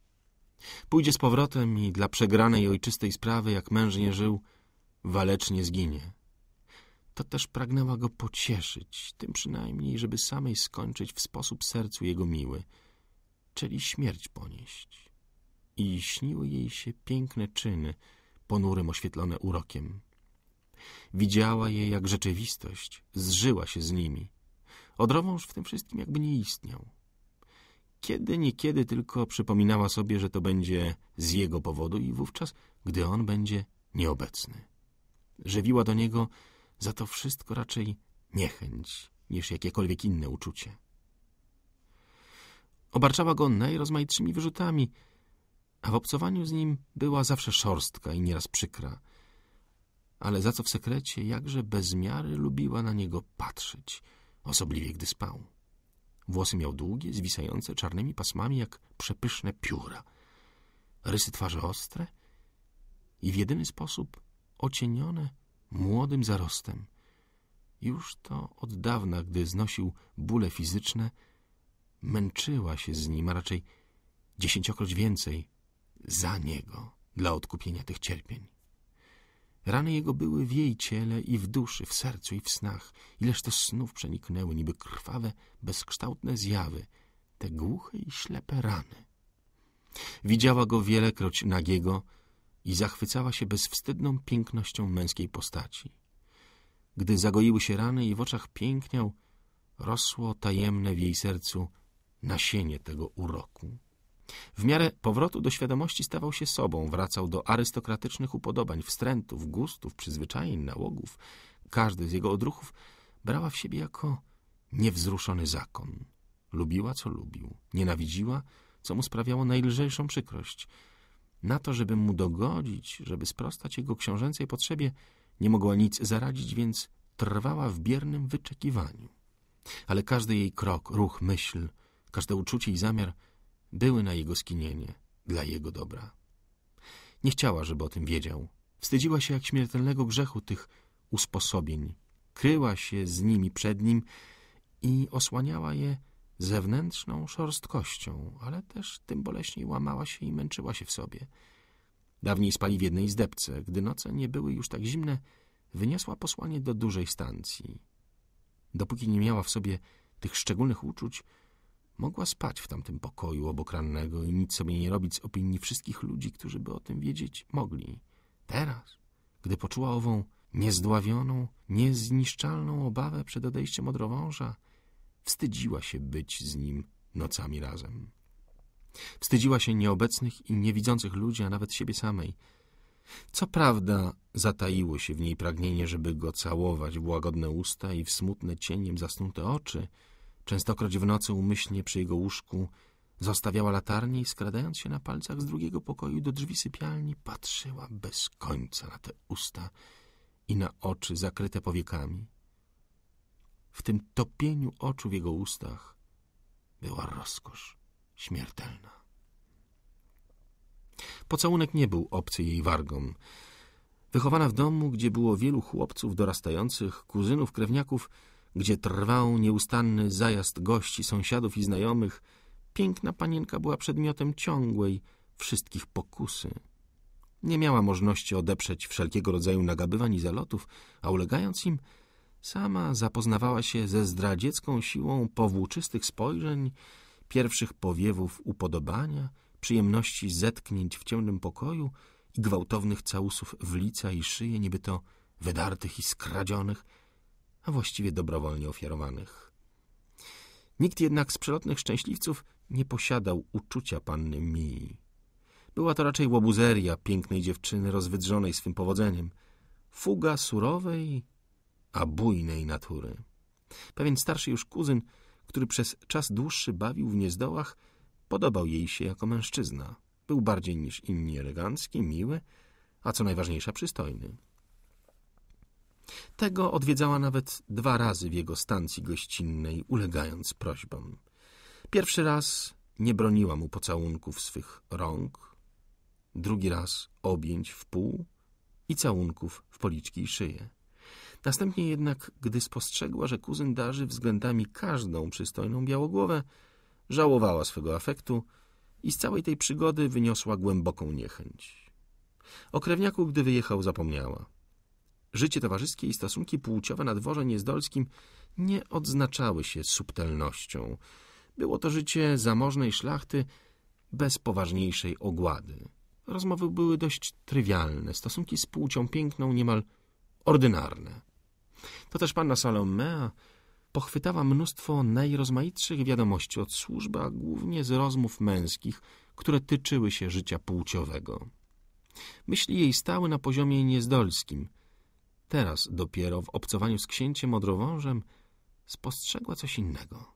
Speaker 1: Pójdzie z powrotem i dla przegranej ojczystej sprawy, jak mężnie żył, walecznie zginie to też pragnęła go pocieszyć, tym przynajmniej, żeby samej skończyć w sposób sercu jego miły, czyli śmierć ponieść. I śniły jej się piękne czyny, ponurym oświetlone urokiem. Widziała je jak rzeczywistość, zżyła się z nimi. Odrowąż w tym wszystkim jakby nie istniał. Kiedy niekiedy tylko przypominała sobie, że to będzie z jego powodu i wówczas, gdy on będzie nieobecny. Żywiła do niego za to wszystko raczej niechęć niż jakiekolwiek inne uczucie. Obarczała go najrozmaitszymi wyrzutami, a w obcowaniu z nim była zawsze szorstka i nieraz przykra, ale za co w sekrecie jakże bez miary lubiła na niego patrzeć, osobliwie gdy spał. Włosy miał długie, zwisające czarnymi pasmami jak przepyszne pióra, rysy twarzy ostre i w jedyny sposób ocienione młodym zarostem. Już to od dawna, gdy znosił bóle fizyczne, męczyła się z nim, a raczej dziesięciokroć więcej za niego, dla odkupienia tych cierpień. Rany jego były w jej ciele i w duszy, w sercu i w snach. Ileż to snów przeniknęły, niby krwawe, bezkształtne zjawy, te głuche i ślepe rany. Widziała go wielekroć nagiego, i zachwycała się bezwstydną pięknością męskiej postaci. Gdy zagoiły się rany i w oczach piękniał, rosło tajemne w jej sercu nasienie tego uroku. W miarę powrotu do świadomości stawał się sobą, wracał do arystokratycznych upodobań, wstrętów, gustów, przyzwyczajeń, nałogów. Każdy z jego odruchów brała w siebie jako niewzruszony zakon. Lubiła, co lubił, nienawidziła, co mu sprawiało najlżejszą przykrość – na to, żeby mu dogodzić, żeby sprostać jego książęcej potrzebie, nie mogła nic zaradzić, więc trwała w biernym wyczekiwaniu. Ale każdy jej krok, ruch, myśl, każde uczucie i zamiar były na jego skinienie, dla jego dobra. Nie chciała, żeby o tym wiedział. Wstydziła się jak śmiertelnego grzechu tych usposobień. Kryła się z nimi przed nim i osłaniała je zewnętrzną szorstkością, ale też tym boleśniej łamała się i męczyła się w sobie. Dawniej spali w jednej zdebce. Gdy noce nie były już tak zimne, wyniosła posłanie do dużej stacji. Dopóki nie miała w sobie tych szczególnych uczuć, mogła spać w tamtym pokoju obok rannego i nic sobie nie robić z opinii wszystkich ludzi, którzy by o tym wiedzieć mogli. Teraz, gdy poczuła ową niezdławioną, niezniszczalną obawę przed odejściem od rowąża, Wstydziła się być z nim nocami razem. Wstydziła się nieobecnych i niewidzących ludzi, a nawet siebie samej. Co prawda zataiło się w niej pragnienie, żeby go całować w łagodne usta i w smutne cieniem zasnute oczy. Częstokroć w nocy umyślnie przy jego łóżku zostawiała latarnię i skradając się na palcach z drugiego pokoju do drzwi sypialni patrzyła bez końca na te usta i na oczy zakryte powiekami. W tym topieniu oczu w jego ustach była rozkosz śmiertelna. Pocałunek nie był obcy jej wargom. Wychowana w domu, gdzie było wielu chłopców dorastających, kuzynów, krewniaków, gdzie trwał nieustanny zajazd gości, sąsiadów i znajomych, piękna panienka była przedmiotem ciągłej wszystkich pokusy. Nie miała możliwości odeprzeć wszelkiego rodzaju nagabywań i zalotów, a ulegając im – Sama zapoznawała się ze zdradziecką siłą powłóczystych spojrzeń, pierwszych powiewów upodobania, przyjemności zetknięć w ciemnym pokoju i gwałtownych całusów w lica i szyję, niby to wydartych i skradzionych, a właściwie dobrowolnie ofiarowanych. Nikt jednak z przelotnych szczęśliwców nie posiadał uczucia panny Mii. Była to raczej łobuzeria pięknej dziewczyny rozwydrzonej swym powodzeniem, fuga surowej a bujnej natury. Pewien starszy już kuzyn, który przez czas dłuższy bawił w niezdołach, podobał jej się jako mężczyzna. Był bardziej niż inni elegancki, miły, a co najważniejsze przystojny. Tego odwiedzała nawet dwa razy w jego stacji gościnnej, ulegając prośbom. Pierwszy raz nie broniła mu pocałunków swych rąk, drugi raz objęć w pół i całunków w policzki i szyję. Następnie jednak, gdy spostrzegła, że kuzyn darzy względami każdą przystojną białogłowę, żałowała swego afektu i z całej tej przygody wyniosła głęboką niechęć. O krewniaku, gdy wyjechał, zapomniała. Życie towarzyskie i stosunki płciowe na dworze niezdolskim nie odznaczały się subtelnością. Było to życie zamożnej szlachty bez poważniejszej ogłady. Rozmowy były dość trywialne, stosunki z płcią piękną niemal ordynarne. To też panna Salomea pochwytała mnóstwo najrozmaitszych wiadomości od służby, a głównie z rozmów męskich, które tyczyły się życia płciowego. Myśli jej stały na poziomie niezdolskim. Teraz dopiero w obcowaniu z księciem odrowążem spostrzegła coś innego.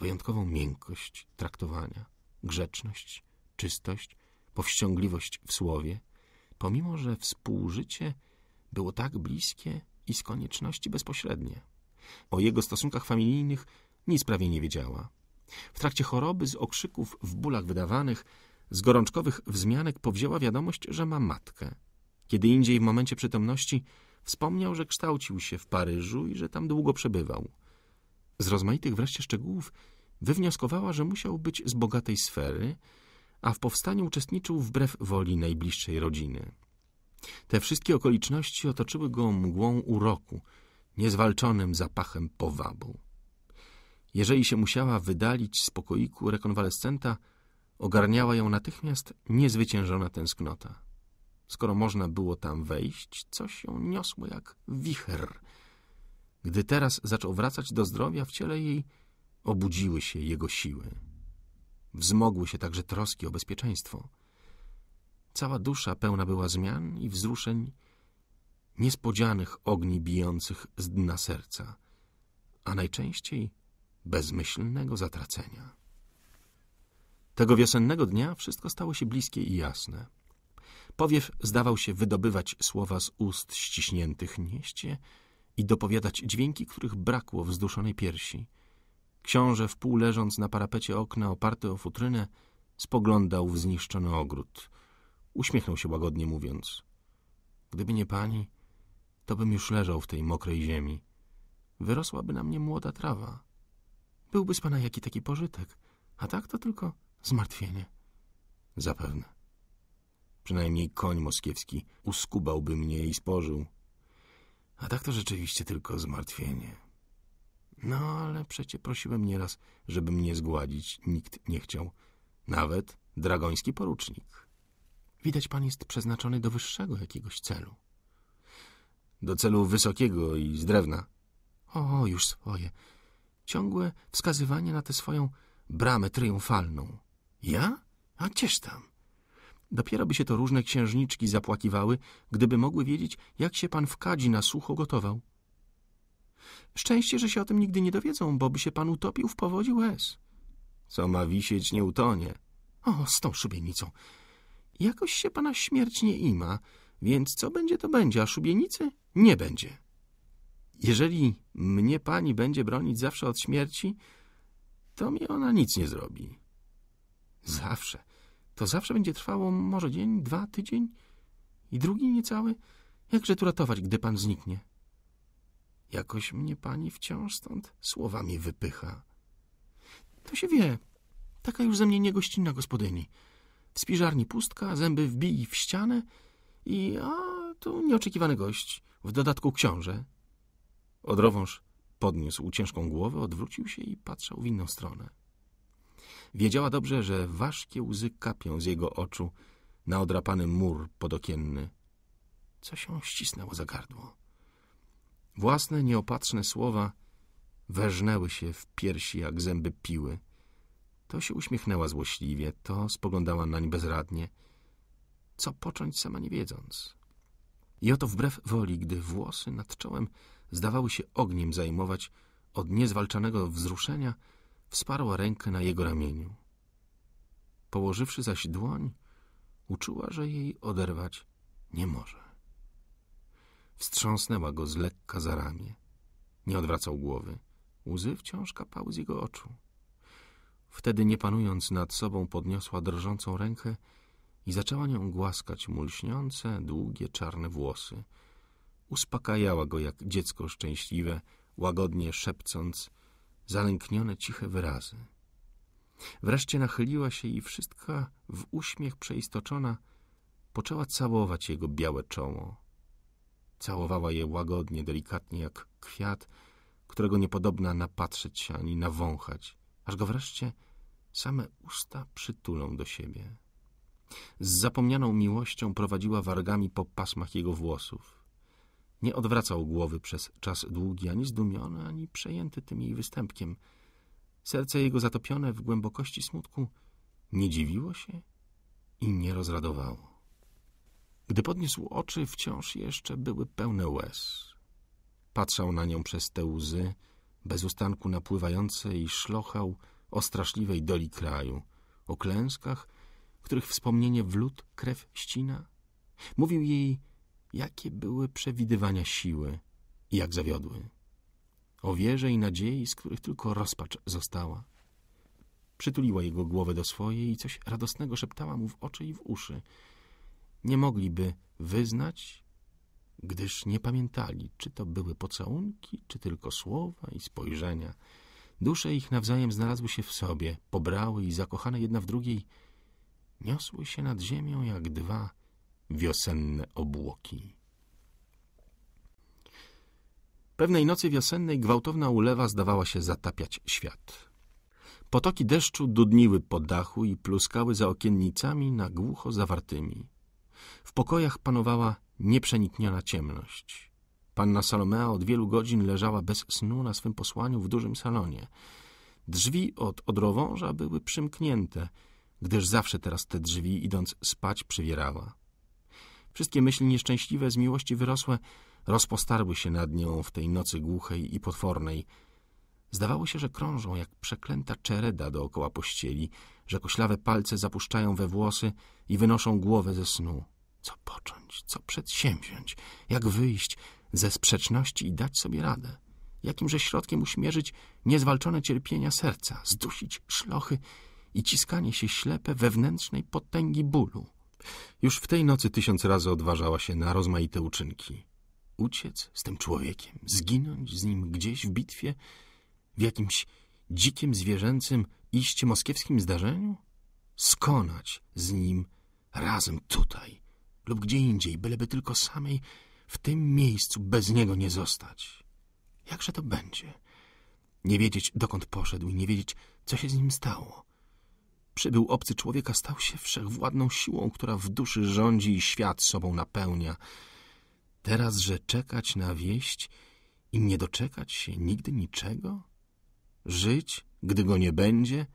Speaker 1: Wyjątkową miękkość traktowania, grzeczność, czystość, powściągliwość w słowie, pomimo że współżycie było tak bliskie, i z konieczności bezpośrednie. O jego stosunkach familijnych nic prawie nie wiedziała. W trakcie choroby z okrzyków w bólach wydawanych, z gorączkowych wzmianek powzięła wiadomość, że ma matkę. Kiedy indziej w momencie przytomności wspomniał, że kształcił się w Paryżu i że tam długo przebywał. Z rozmaitych wreszcie szczegółów wywnioskowała, że musiał być z bogatej sfery, a w powstaniu uczestniczył wbrew woli najbliższej rodziny. Te wszystkie okoliczności otoczyły go mgłą uroku, niezwalczonym zapachem powabu. Jeżeli się musiała wydalić z pokoiku rekonwalescenta, ogarniała ją natychmiast niezwyciężona tęsknota. Skoro można było tam wejść, coś ją niosło jak wicher. Gdy teraz zaczął wracać do zdrowia, w ciele jej obudziły się jego siły. Wzmogły się także troski o bezpieczeństwo – Cała dusza pełna była zmian i wzruszeń, niespodzianych ogni bijących z dna serca, a najczęściej bezmyślnego zatracenia. Tego wiosennego dnia wszystko stało się bliskie i jasne. Powiew zdawał się wydobywać słowa z ust ściśniętych nieście i dopowiadać dźwięki, których brakło w zduszonej piersi. Książę, wpół leżąc na parapecie okna oparty o futrynę, spoglądał w zniszczony ogród – Uśmiechnął się łagodnie mówiąc. Gdyby nie pani, to bym już leżał w tej mokrej ziemi. Wyrosłaby na mnie młoda trawa. Byłby z pana jaki taki pożytek, a tak to tylko zmartwienie. Zapewne. Przynajmniej koń moskiewski uskubałby mnie i spożył. A tak to rzeczywiście tylko zmartwienie. No, ale przecie prosiłem nieraz, żeby mnie zgładzić. Nikt nie chciał. Nawet dragoński porucznik. Widać, pan jest przeznaczony do wyższego jakiegoś celu. Do celu wysokiego i z drewna. O, już swoje. Ciągłe wskazywanie na tę swoją bramę triumfalną. Ja? A gdzież tam? Dopiero by się to różne księżniczki zapłakiwały, gdyby mogły wiedzieć, jak się pan w kadzi na sucho gotował. Szczęście, że się o tym nigdy nie dowiedzą, bo by się pan utopił w powodzi łez. Co ma wisieć, nie utonie. O, z tą szubienicą. Jakoś się pana śmierć nie ima, więc co będzie, to będzie, a szubienicy nie będzie. Jeżeli mnie pani będzie bronić zawsze od śmierci, to mi ona nic nie zrobi. Zawsze. To zawsze będzie trwało może dzień, dwa, tydzień i drugi niecały. Jakże tu ratować, gdy pan zniknie? Jakoś mnie pani wciąż stąd słowami wypycha. To się wie. Taka już ze mnie niegościnna gospodyni. W spiżarni pustka, zęby wbij w ścianę i a tu nieoczekiwany gość, w dodatku książę. Odrowąż podniósł ciężką głowę, odwrócił się i patrzał w inną stronę. Wiedziała dobrze, że ważkie łzy kapią z jego oczu na odrapany mur podokienny. Co się ścisnęło za gardło. Własne nieopatrzne słowa weżnęły się w piersi jak zęby piły. To się uśmiechnęła złośliwie, to spoglądała nań bezradnie. Co począć sama nie wiedząc. I oto wbrew woli, gdy włosy nad czołem zdawały się ogniem zajmować od niezwalczanego wzruszenia, wsparła rękę na jego ramieniu. Położywszy zaś dłoń, uczuła, że jej oderwać nie może. Wstrząsnęła go z lekka za ramię. Nie odwracał głowy. Łzy wciąż kapały z jego oczu. Wtedy, nie panując nad sobą, podniosła drżącą rękę i zaczęła nią głaskać mu lśniące, długie, czarne włosy. Uspokajała go jak dziecko szczęśliwe, łagodnie szepcąc zalęknione, ciche wyrazy. Wreszcie nachyliła się i wszystka w uśmiech przeistoczona poczęła całować jego białe czoło. Całowała je łagodnie, delikatnie, jak kwiat, którego niepodobna napatrzeć się ani nawąchać aż go wreszcie same usta przytulą do siebie. Z zapomnianą miłością prowadziła wargami po pasmach jego włosów. Nie odwracał głowy przez czas długi, ani zdumiony, ani przejęty tym jej występkiem. Serce jego zatopione w głębokości smutku nie dziwiło się i nie rozradowało. Gdy podniósł oczy, wciąż jeszcze były pełne łez. Patrzał na nią przez te łzy, bez ustanku napływającej i szlochał o straszliwej doli kraju, o klęskach, których wspomnienie w lód krew ścina. Mówił jej, jakie były przewidywania siły i jak zawiodły. O wierze i nadziei, z których tylko rozpacz została. Przytuliła jego głowę do swojej i coś radosnego szeptała mu w oczy i w uszy. Nie mogliby wyznać gdyż nie pamiętali, czy to były pocałunki, czy tylko słowa i spojrzenia. Dusze ich nawzajem znalazły się w sobie, pobrały i zakochane jedna w drugiej niosły się nad ziemią jak dwa wiosenne obłoki. Pewnej nocy wiosennej gwałtowna ulewa zdawała się zatapiać świat. Potoki deszczu dudniły po dachu i pluskały za okiennicami na głucho zawartymi. W pokojach panowała nieprzenikniona ciemność. Panna Salomea od wielu godzin leżała bez snu na swym posłaniu w dużym salonie. Drzwi od odrowąża były przymknięte, gdyż zawsze teraz te drzwi, idąc spać, przywierała. Wszystkie myśli nieszczęśliwe z miłości wyrosłe rozpostarły się nad nią w tej nocy głuchej i potwornej. Zdawało się, że krążą jak przeklęta czereda dookoła pościeli, że koślawe palce zapuszczają we włosy i wynoszą głowę ze snu co począć, co przedsięwziąć, jak wyjść ze sprzeczności i dać sobie radę, jakimże środkiem uśmierzyć niezwalczone cierpienia serca, zdusić szlochy i ciskanie się ślepe wewnętrznej potęgi bólu. Już w tej nocy tysiąc razy odważała się na rozmaite uczynki. Uciec z tym człowiekiem, zginąć z nim gdzieś w bitwie, w jakimś dzikim zwierzęcym iście moskiewskim zdarzeniu? Skonać z nim razem tutaj, lub gdzie indziej, byleby tylko samej w tym miejscu bez niego nie zostać. Jakże to będzie? Nie wiedzieć, dokąd poszedł i nie wiedzieć, co się z nim stało. Przybył obcy człowieka, stał się wszechwładną siłą, która w duszy rządzi i świat sobą napełnia. Teraz, że czekać na wieść i nie doczekać się nigdy niczego? Żyć, gdy go nie będzie,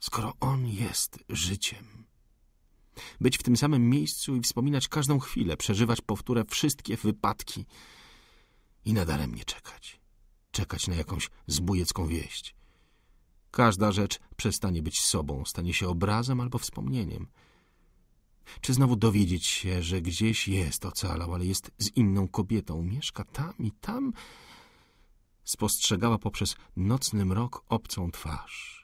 Speaker 1: skoro on jest życiem być w tym samym miejscu i wspominać każdą chwilę, przeżywać powtórę wszystkie wypadki i nadaremnie czekać. Czekać na jakąś zbójecką wieść. Każda rzecz przestanie być sobą, stanie się obrazem albo wspomnieniem. Czy znowu dowiedzieć się, że gdzieś jest ocalał, ale jest z inną kobietą, mieszka tam i tam? Spostrzegała poprzez nocny mrok obcą twarz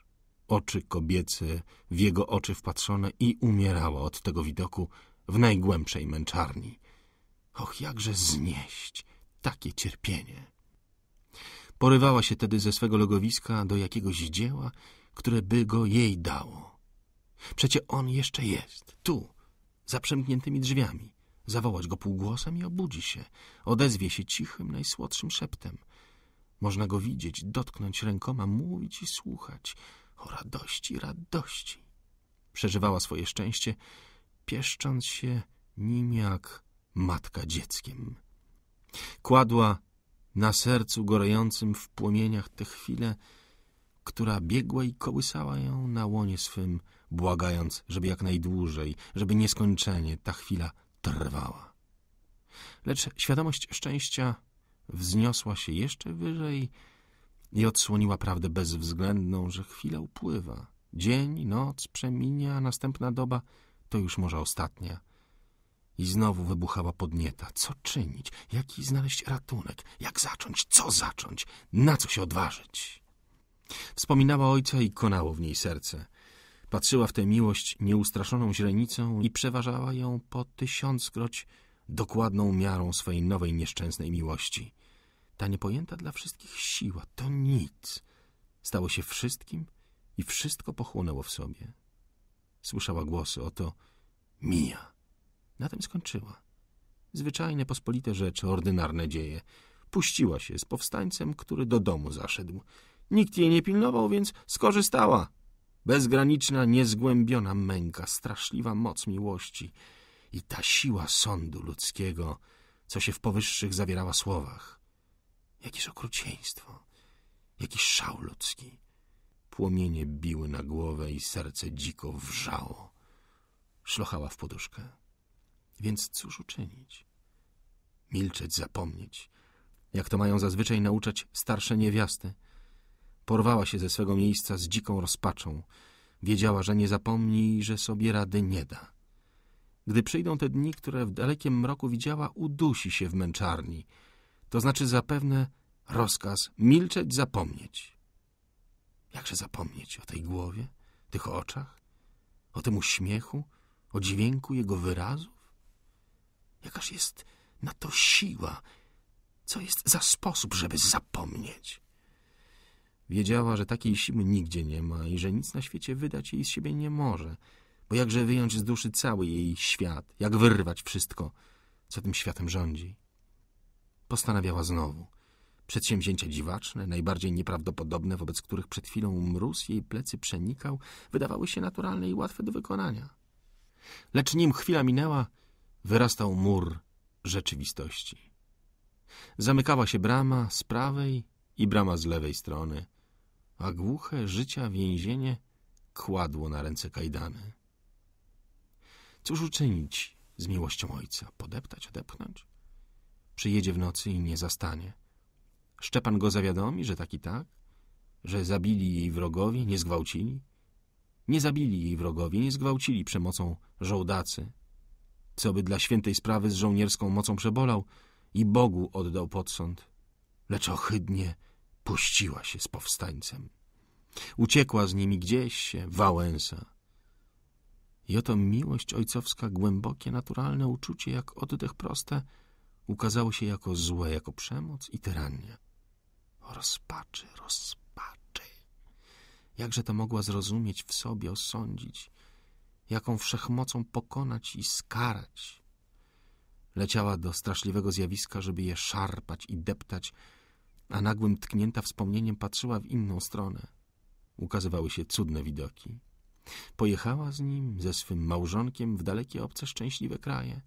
Speaker 1: oczy kobiece w jego oczy wpatrzone i umierała od tego widoku w najgłębszej męczarni. Och, jakże znieść takie cierpienie! Porywała się tedy ze swego logowiska do jakiegoś dzieła, które by go jej dało. Przecie on jeszcze jest, tu, za przemkniętymi drzwiami. Zawołać go półgłosem i obudzi się. Odezwie się cichym, najsłodszym szeptem. Można go widzieć, dotknąć rękoma, mówić i słuchać. O radości, radości! Przeżywała swoje szczęście, pieszcząc się nim jak matka dzieckiem. Kładła na sercu gorącym w płomieniach tę chwilę, która biegła i kołysała ją na łonie swym, błagając, żeby jak najdłużej, żeby nieskończenie ta chwila trwała. Lecz świadomość szczęścia wzniosła się jeszcze wyżej i odsłoniła prawdę bezwzględną, że chwila upływa. Dzień, noc przeminie, a następna doba to już może ostatnia. I znowu wybuchała podnieta. Co czynić? Jaki znaleźć ratunek? Jak zacząć? Co zacząć? Na co się odważyć? Wspominała ojca i konało w niej serce. Patrzyła w tę miłość nieustraszoną źrenicą i przeważała ją po tysiąckroć dokładną miarą swojej nowej nieszczęsnej miłości – ta niepojęta dla wszystkich siła, to nic, stało się wszystkim i wszystko pochłonęło w sobie. Słyszała głosy oto mija. Na tym skończyła. Zwyczajne, pospolite rzeczy, ordynarne dzieje. Puściła się z powstańcem, który do domu zaszedł. Nikt jej nie pilnował, więc skorzystała. Bezgraniczna, niezgłębiona męka, straszliwa moc miłości i ta siła sądu ludzkiego, co się w powyższych zawierała słowach jakieś okrucieństwo, jakiś szał ludzki. Płomienie biły na głowę i serce dziko wrzało. Szlochała w poduszkę. Więc cóż uczynić? Milczeć, zapomnieć, jak to mają zazwyczaj nauczać starsze niewiasty. Porwała się ze swego miejsca z dziką rozpaczą. Wiedziała, że nie zapomni i że sobie rady nie da. Gdy przyjdą te dni, które w dalekim mroku widziała, udusi się w męczarni – to znaczy zapewne rozkaz milczeć, zapomnieć. Jakże zapomnieć o tej głowie, tych oczach, o tym uśmiechu, o dźwięku jego wyrazów? Jakaż jest na to siła? Co jest za sposób, żeby zapomnieć? Wiedziała, że takiej siły nigdzie nie ma i że nic na świecie wydać jej z siebie nie może, bo jakże wyjąć z duszy cały jej świat, jak wyrwać wszystko, co tym światem rządzi. Postanawiała znowu. Przedsięwzięcia dziwaczne, najbardziej nieprawdopodobne, wobec których przed chwilą mróz jej plecy przenikał, wydawały się naturalne i łatwe do wykonania. Lecz nim chwila minęła, wyrastał mur rzeczywistości. Zamykała się brama z prawej i brama z lewej strony, a głuche życia więzienie kładło na ręce kajdany. Cóż uczynić z miłością ojca? Podeptać, odepchnąć? Przyjedzie w nocy i nie zastanie. Szczepan go zawiadomi, że tak i tak, że zabili jej wrogowie, nie zgwałcili. Nie zabili jej wrogowie, nie zgwałcili przemocą żołdacy. Co by dla świętej sprawy z żołnierską mocą przebolał i Bogu oddał podsąd. Lecz ohydnie puściła się z powstańcem. Uciekła z nimi gdzieś się, Wałęsa. I oto miłość ojcowska, głębokie, naturalne uczucie, jak oddech proste – ukazało się jako złe, jako przemoc i tyrania. Rozpaczy, rozpaczy. Jakże to mogła zrozumieć w sobie, osądzić, jaką wszechmocą pokonać i skarać. Leciała do straszliwego zjawiska, żeby je szarpać i deptać, a nagłym tknięta wspomnieniem patrzyła w inną stronę. Ukazywały się cudne widoki. Pojechała z nim, ze swym małżonkiem, w dalekie obce szczęśliwe kraje –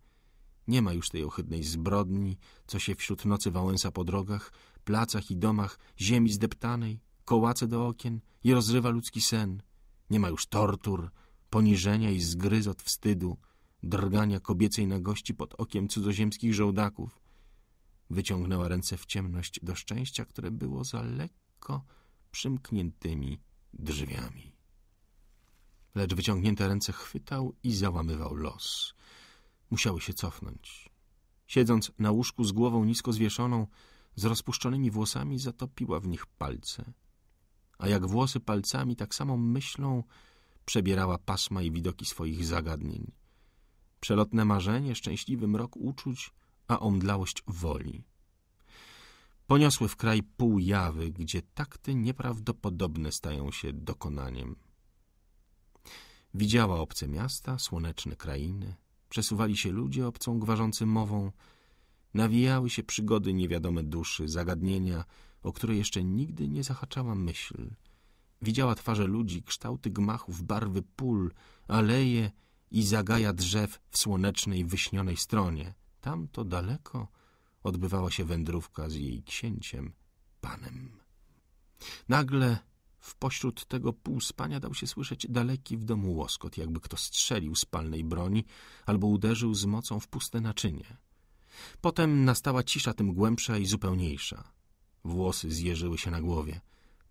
Speaker 1: nie ma już tej ohydnej zbrodni, co się wśród nocy wałęsa po drogach, placach i domach, ziemi zdeptanej, kołace do okien i rozrywa ludzki sen. Nie ma już tortur, poniżenia i zgryz od wstydu, drgania kobiecej nagości pod okiem cudzoziemskich żołdaków. Wyciągnęła ręce w ciemność do szczęścia, które było za lekko przymkniętymi drzwiami. Lecz wyciągnięte ręce chwytał i załamywał los. Musiały się cofnąć. Siedząc na łóżku z głową nisko zwieszoną, z rozpuszczonymi włosami zatopiła w nich palce. A jak włosy palcami, tak samo myślą przebierała pasma i widoki swoich zagadnień. Przelotne marzenie, szczęśliwy mrok uczuć, a omdlałość woli. Poniosły w kraj pół jawy, gdzie takty nieprawdopodobne stają się dokonaniem. Widziała obce miasta, słoneczne krainy, Przesuwali się ludzie obcą gwarzący mową. Nawijały się przygody niewiadome duszy, zagadnienia, o które jeszcze nigdy nie zahaczała myśl. Widziała twarze ludzi, kształty gmachów, barwy pól, aleje i zagaja drzew w słonecznej, wyśnionej stronie. Tam to daleko odbywała się wędrówka z jej księciem, panem. Nagle w pośród tego półspania dał się słyszeć daleki w domu łoskot, jakby kto strzelił z palnej broni albo uderzył z mocą w puste naczynie. Potem nastała cisza tym głębsza i zupełniejsza. Włosy zjeżyły się na głowie.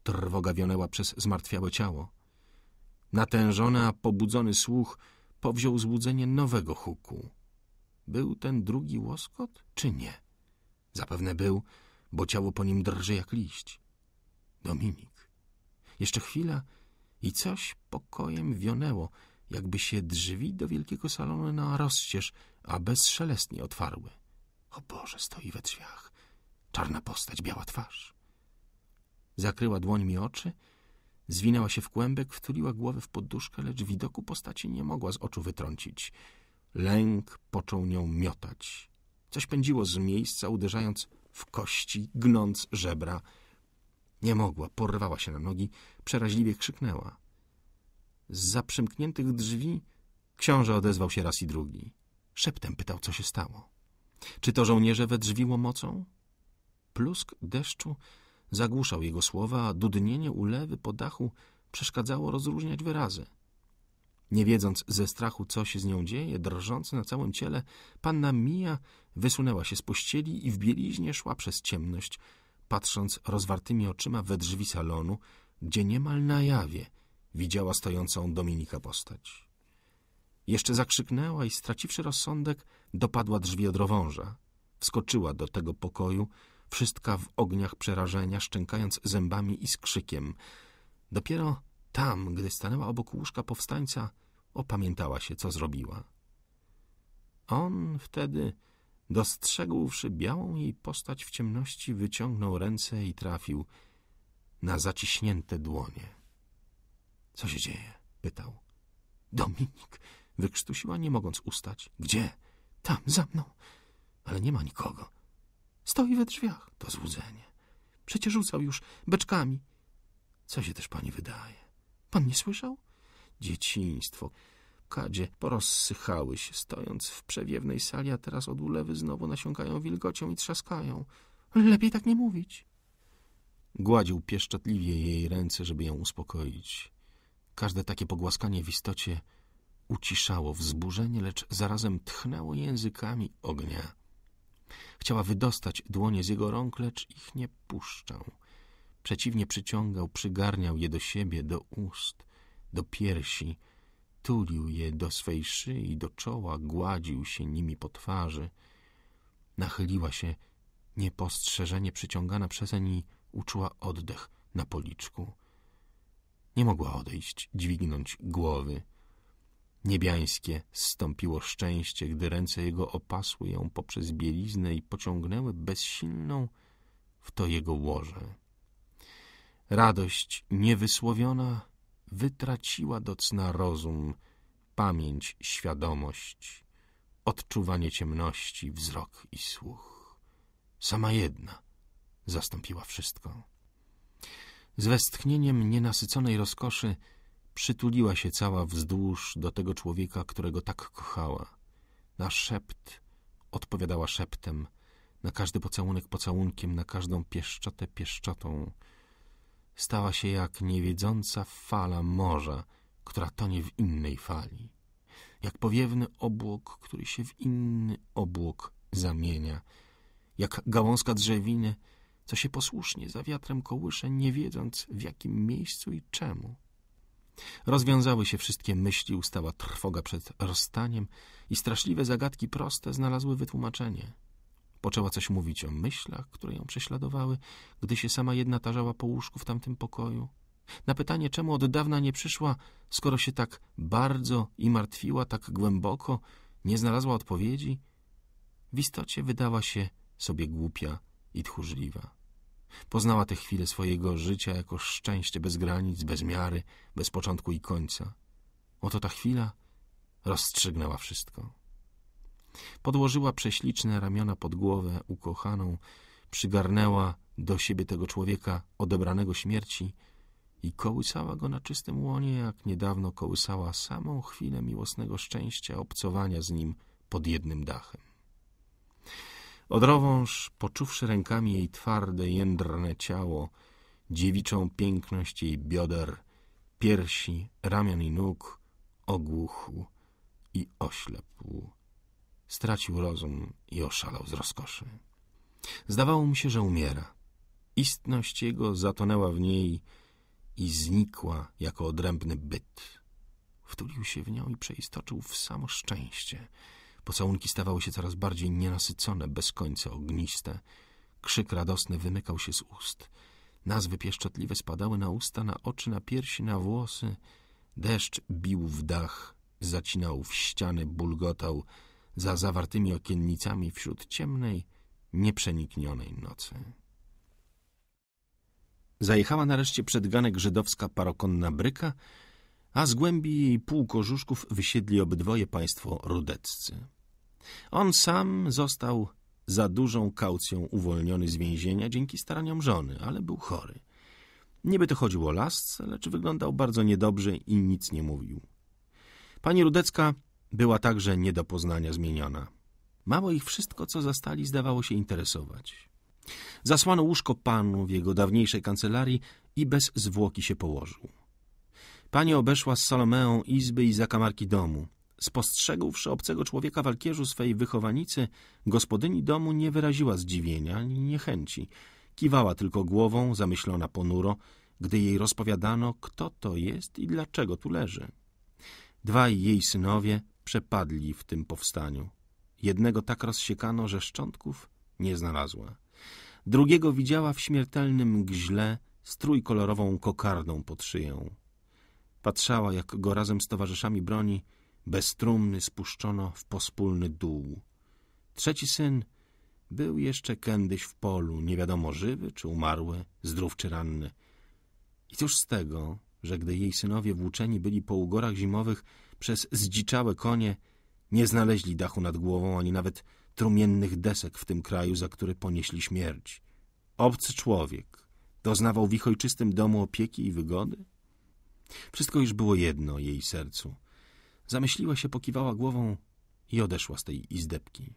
Speaker 1: Trwoga wionęła przez zmartwiałe ciało. Natężony, a pobudzony słuch powziął złudzenie nowego huku. Był ten drugi łoskot, czy nie? Zapewne był, bo ciało po nim drży jak liść. Dominik. Jeszcze chwila i coś pokojem wionęło, jakby się drzwi do wielkiego salonu na rozścież, a bezszelestnie otwarły. O Boże, stoi we drzwiach. Czarna postać, biała twarz. Zakryła dłoń mi oczy, zwinęła się w kłębek, wtuliła głowę w poduszkę, lecz widoku postaci nie mogła z oczu wytrącić. Lęk począł nią miotać. Coś pędziło z miejsca, uderzając w kości, gnąc żebra. Nie mogła, porwała się na nogi, przeraźliwie krzyknęła. Z zaprzymkniętych drzwi książę odezwał się raz i drugi. Szeptem pytał, co się stało. Czy to żołnierze drzwiło mocą? Plusk deszczu zagłuszał jego słowa, a dudnienie ulewy po dachu przeszkadzało rozróżniać wyrazy. Nie wiedząc ze strachu, co się z nią dzieje, drżąc na całym ciele, panna Mija wysunęła się z pościeli i w bieliźnie szła przez ciemność, patrząc rozwartymi oczyma we drzwi salonu, gdzie niemal na jawie widziała stojącą Dominika postać. Jeszcze zakrzyknęła i straciwszy rozsądek, dopadła drzwi od rowąża. Wskoczyła do tego pokoju, wszystka w ogniach przerażenia, szczękając zębami i skrzykiem. Dopiero tam, gdy stanęła obok łóżka powstańca, opamiętała się, co zrobiła. On wtedy dostrzegłszy białą jej postać w ciemności, wyciągnął ręce i trafił na zaciśnięte dłonie. — Co się dzieje? — pytał. — Dominik! — wykrztusiła, nie mogąc ustać. — Gdzie? — Tam, za mną. Ale nie ma nikogo. Stoi we drzwiach. To złudzenie. Przecież rzucał już beczkami. Co się też pani wydaje? Pan nie słyszał? Dzieciństwo kadzie porozsychały się, stojąc w przewiewnej sali, a teraz od ulewy znowu nasiąkają wilgocią i trzaskają. Lepiej tak nie mówić. Gładził pieszczotliwie jej ręce, żeby ją uspokoić. Każde takie pogłaskanie w istocie uciszało wzburzenie, lecz zarazem tchnęło językami ognia. Chciała wydostać dłonie z jego rąk, lecz ich nie puszczał. Przeciwnie przyciągał, przygarniał je do siebie, do ust, do piersi, tulił je do swej szyi, do czoła, gładził się nimi po twarzy. Nachyliła się niepostrzeżenie przyciągana przezeń i uczuła oddech na policzku. Nie mogła odejść, dźwignąć głowy. Niebiańskie zstąpiło szczęście, gdy ręce jego opasły ją poprzez bieliznę i pociągnęły bezsilną w to jego łoże. Radość niewysłowiona wytraciła do cna rozum, pamięć, świadomość, odczuwanie ciemności, wzrok i słuch. Sama jedna zastąpiła wszystko. Z westchnieniem nienasyconej rozkoszy przytuliła się cała wzdłuż do tego człowieka, którego tak kochała. Na szept odpowiadała szeptem, na każdy pocałunek pocałunkiem, na każdą pieszczotę pieszczotą stała się jak niewiedząca fala morza, która tonie w innej fali, jak powiewny obłok, który się w inny obłok zamienia, jak gałązka drzewiny, co się posłusznie za wiatrem kołysze, nie wiedząc w jakim miejscu i czemu. Rozwiązały się wszystkie myśli, ustała trwoga przed rozstaniem i straszliwe zagadki proste znalazły wytłumaczenie – Poczęła coś mówić o myślach, które ją prześladowały, gdy się sama jedna tarzała po łóżku w tamtym pokoju. Na pytanie, czemu od dawna nie przyszła, skoro się tak bardzo i martwiła, tak głęboko, nie znalazła odpowiedzi, w istocie wydała się sobie głupia i tchórzliwa. Poznała te chwile swojego życia jako szczęście bez granic, bez miary, bez początku i końca. Oto ta chwila rozstrzygnęła wszystko. Podłożyła prześliczne ramiona pod głowę ukochaną, przygarnęła do siebie tego człowieka odebranego śmierci i kołysała go na czystym łonie, jak niedawno kołysała samą chwilę miłosnego szczęścia obcowania z nim pod jednym dachem. Odrowąż, poczuwszy rękami jej twarde, jędrne ciało, dziewiczą piękność jej bioder, piersi, ramion i nóg, ogłuchł i oślepł stracił rozum i oszalał z rozkoszy. Zdawało mu się, że umiera. Istność jego zatonęła w niej i znikła jako odrębny byt. Wtulił się w nią i przeistoczył w samo szczęście. Pocałunki stawały się coraz bardziej nienasycone, bez końca ogniste. Krzyk radosny wymykał się z ust. Nazwy pieszczotliwe spadały na usta, na oczy, na piersi, na włosy. Deszcz bił w dach, zacinał w ściany, bulgotał, za zawartymi okiennicami wśród ciemnej, nieprzeniknionej nocy. Zajechała nareszcie przed ganek żydowska parokonna bryka, a z głębi jej półkożuszków wysiedli obydwoje państwo rudeccy. On sam został za dużą kaucją uwolniony z więzienia dzięki staraniom żony, ale był chory. Niby to chodziło o lasce, lecz wyglądał bardzo niedobrze i nic nie mówił. Pani Rudecka była także nie do poznania zmieniona. Mało ich wszystko, co zastali, zdawało się interesować. Zasłano łóżko panu w jego dawniejszej kancelarii i bez zwłoki się położył. Pani obeszła z Salomeą izby i zakamarki domu. Spostrzegłszy obcego człowieka walkierzu swej wychowanicy, gospodyni domu nie wyraziła zdziwienia ani niechęci. Kiwała tylko głową, zamyślona ponuro, gdy jej rozpowiadano, kto to jest i dlaczego tu leży. Dwaj jej synowie, przepadli w tym powstaniu. Jednego tak rozsiekano, że szczątków nie znalazła. Drugiego widziała w śmiertelnym gźle z trójkolorową kokardą pod szyją. Patrzała, jak go razem z towarzyszami broni beztrumny spuszczono w pospólny dół. Trzeci syn był jeszcze kiedyś w polu, nie wiadomo żywy czy umarły, zdrów czy ranny. I cóż z tego, że gdy jej synowie włóczeni byli po ugorach zimowych, przez zdziczałe konie nie znaleźli dachu nad głową ani nawet trumiennych desek w tym kraju, za który ponieśli śmierć. Obcy człowiek doznawał w ich ojczystym domu opieki i wygody? Wszystko już było jedno jej sercu. Zamyśliła się, pokiwała głową i odeszła z tej izdebki.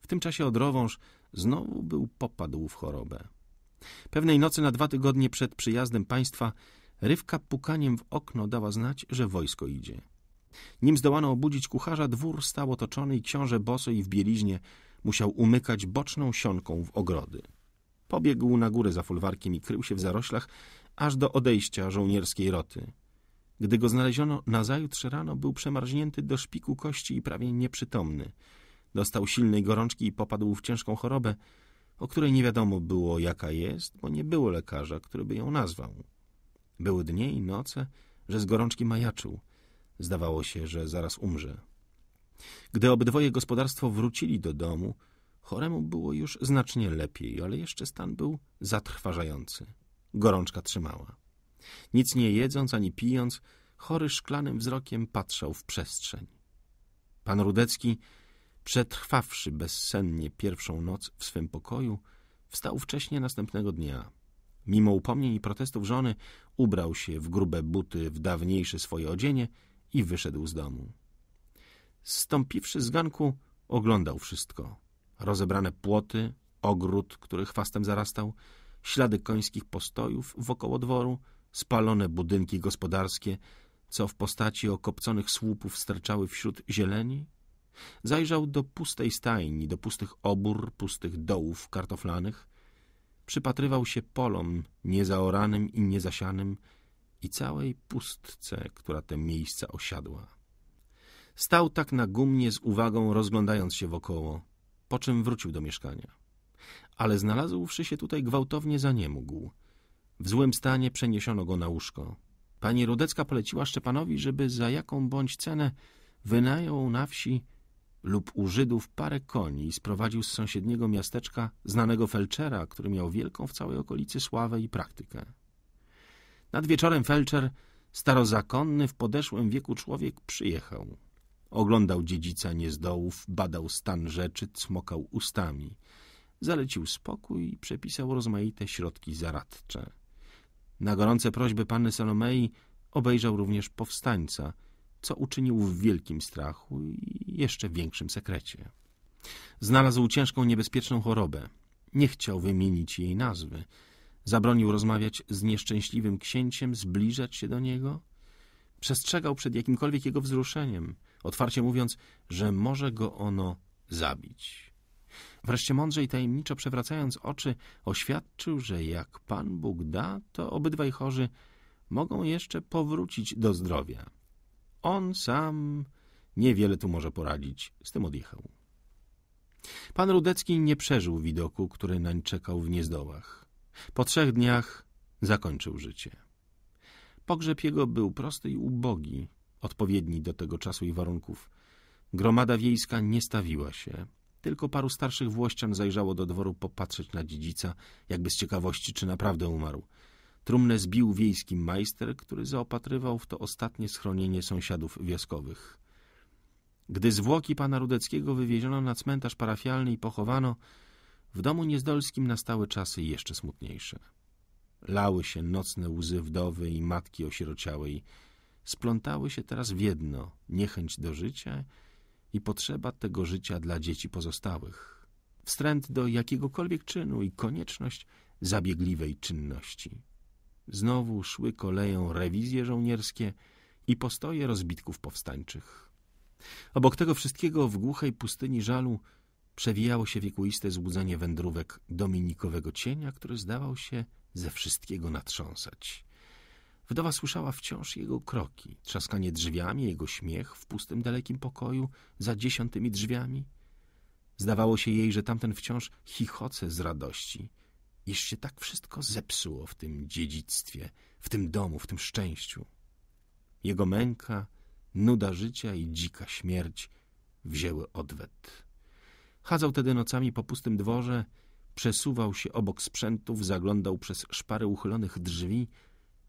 Speaker 1: W tym czasie odrowąż znowu był popadł w chorobę. Pewnej nocy na dwa tygodnie przed przyjazdem państwa Rywka pukaniem w okno dała znać, że wojsko idzie. Nim zdołano obudzić kucharza, dwór stał otoczony i książę boso i w bieliźnie musiał umykać boczną sionką w ogrody. Pobiegł na górę za folwarkiem i krył się w zaroślach, aż do odejścia żołnierskiej roty. Gdy go znaleziono, nazajutrz rano był przemarznięty do szpiku kości i prawie nieprzytomny. Dostał silnej gorączki i popadł w ciężką chorobę, o której nie wiadomo było jaka jest, bo nie było lekarza, który by ją nazwał. Były dnie i noce, że z gorączki majaczył – Zdawało się, że zaraz umrze. Gdy obydwoje gospodarstwo wrócili do domu, choremu było już znacznie lepiej, ale jeszcze stan był zatrważający. Gorączka trzymała. Nic nie jedząc ani pijąc, chory szklanym wzrokiem patrzał w przestrzeń. Pan Rudecki, przetrwawszy bezsennie pierwszą noc w swym pokoju, wstał wcześnie następnego dnia. Mimo upomnień i protestów żony, ubrał się w grube buty, w dawniejsze swoje odzienie i wyszedł z domu. Stąpiwszy z ganku, oglądał wszystko. Rozebrane płoty, ogród, który chwastem zarastał, ślady końskich postojów wokoło dworu, spalone budynki gospodarskie, co w postaci okopconych słupów sterczały wśród zieleni. Zajrzał do pustej stajni, do pustych obór, pustych dołów kartoflanych. Przypatrywał się polom niezaoranym i niezasianym, i całej pustce, która te miejsca osiadła. Stał tak na gumnie z uwagą, rozglądając się wokoło, po czym wrócił do mieszkania. Ale znalazłszy się tutaj gwałtownie zaniemógł. W złym stanie przeniesiono go na łóżko. Pani Rudecka poleciła Szczepanowi, żeby za jaką bądź cenę wynajął na wsi lub u Żydów parę koni i sprowadził z sąsiedniego miasteczka znanego felczera, który miał wielką w całej okolicy sławę i praktykę. Nad wieczorem felczer, starozakonny w podeszłym wieku człowiek, przyjechał. Oglądał dziedzica niezdołów, badał stan rzeczy, cmokał ustami. Zalecił spokój i przepisał rozmaite środki zaradcze. Na gorące prośby panny Salomei obejrzał również powstańca, co uczynił w wielkim strachu i jeszcze większym sekrecie. Znalazł ciężką, niebezpieczną chorobę. Nie chciał wymienić jej nazwy – Zabronił rozmawiać z nieszczęśliwym księciem, zbliżać się do niego. Przestrzegał przed jakimkolwiek jego wzruszeniem, otwarcie mówiąc, że może go ono zabić. Wreszcie mądrze i tajemniczo przewracając oczy, oświadczył, że jak Pan Bóg da, to obydwaj chorzy mogą jeszcze powrócić do zdrowia. On sam niewiele tu może poradzić, z tym odjechał. Pan Rudecki nie przeżył widoku, który nań czekał w niezdołach. Po trzech dniach zakończył życie. Pogrzeb jego był prosty i ubogi, odpowiedni do tego czasu i warunków. Gromada wiejska nie stawiła się. Tylko paru starszych włościan zajrzało do dworu popatrzeć na dziedzica, jakby z ciekawości, czy naprawdę umarł. Trumnę zbił wiejski majster, który zaopatrywał w to ostatnie schronienie sąsiadów wioskowych. Gdy zwłoki pana Rudeckiego wywieziono na cmentarz parafialny i pochowano, w domu niezdolskim nastały czasy jeszcze smutniejsze. Lały się nocne łzy wdowy i matki osierociałej. Splątały się teraz w jedno niechęć do życia i potrzeba tego życia dla dzieci pozostałych. Wstręt do jakiegokolwiek czynu i konieczność zabiegliwej czynności. Znowu szły koleją rewizje żołnierskie i postoje rozbitków powstańczych. Obok tego wszystkiego w głuchej pustyni żalu przewijało się wiekuiste złudzenie wędrówek dominikowego cienia, który zdawał się ze wszystkiego natrząsać. Wdowa słyszała wciąż jego kroki, trzaskanie drzwiami, jego śmiech w pustym, dalekim pokoju za dziesiątymi drzwiami. Zdawało się jej, że tamten wciąż chichoce z radości, iż się tak wszystko zepsuło w tym dziedzictwie, w tym domu, w tym szczęściu. Jego męka, nuda życia i dzika śmierć wzięły odwet. Chadzał tedy nocami po pustym dworze, przesuwał się obok sprzętów, zaglądał przez szpary uchylonych drzwi,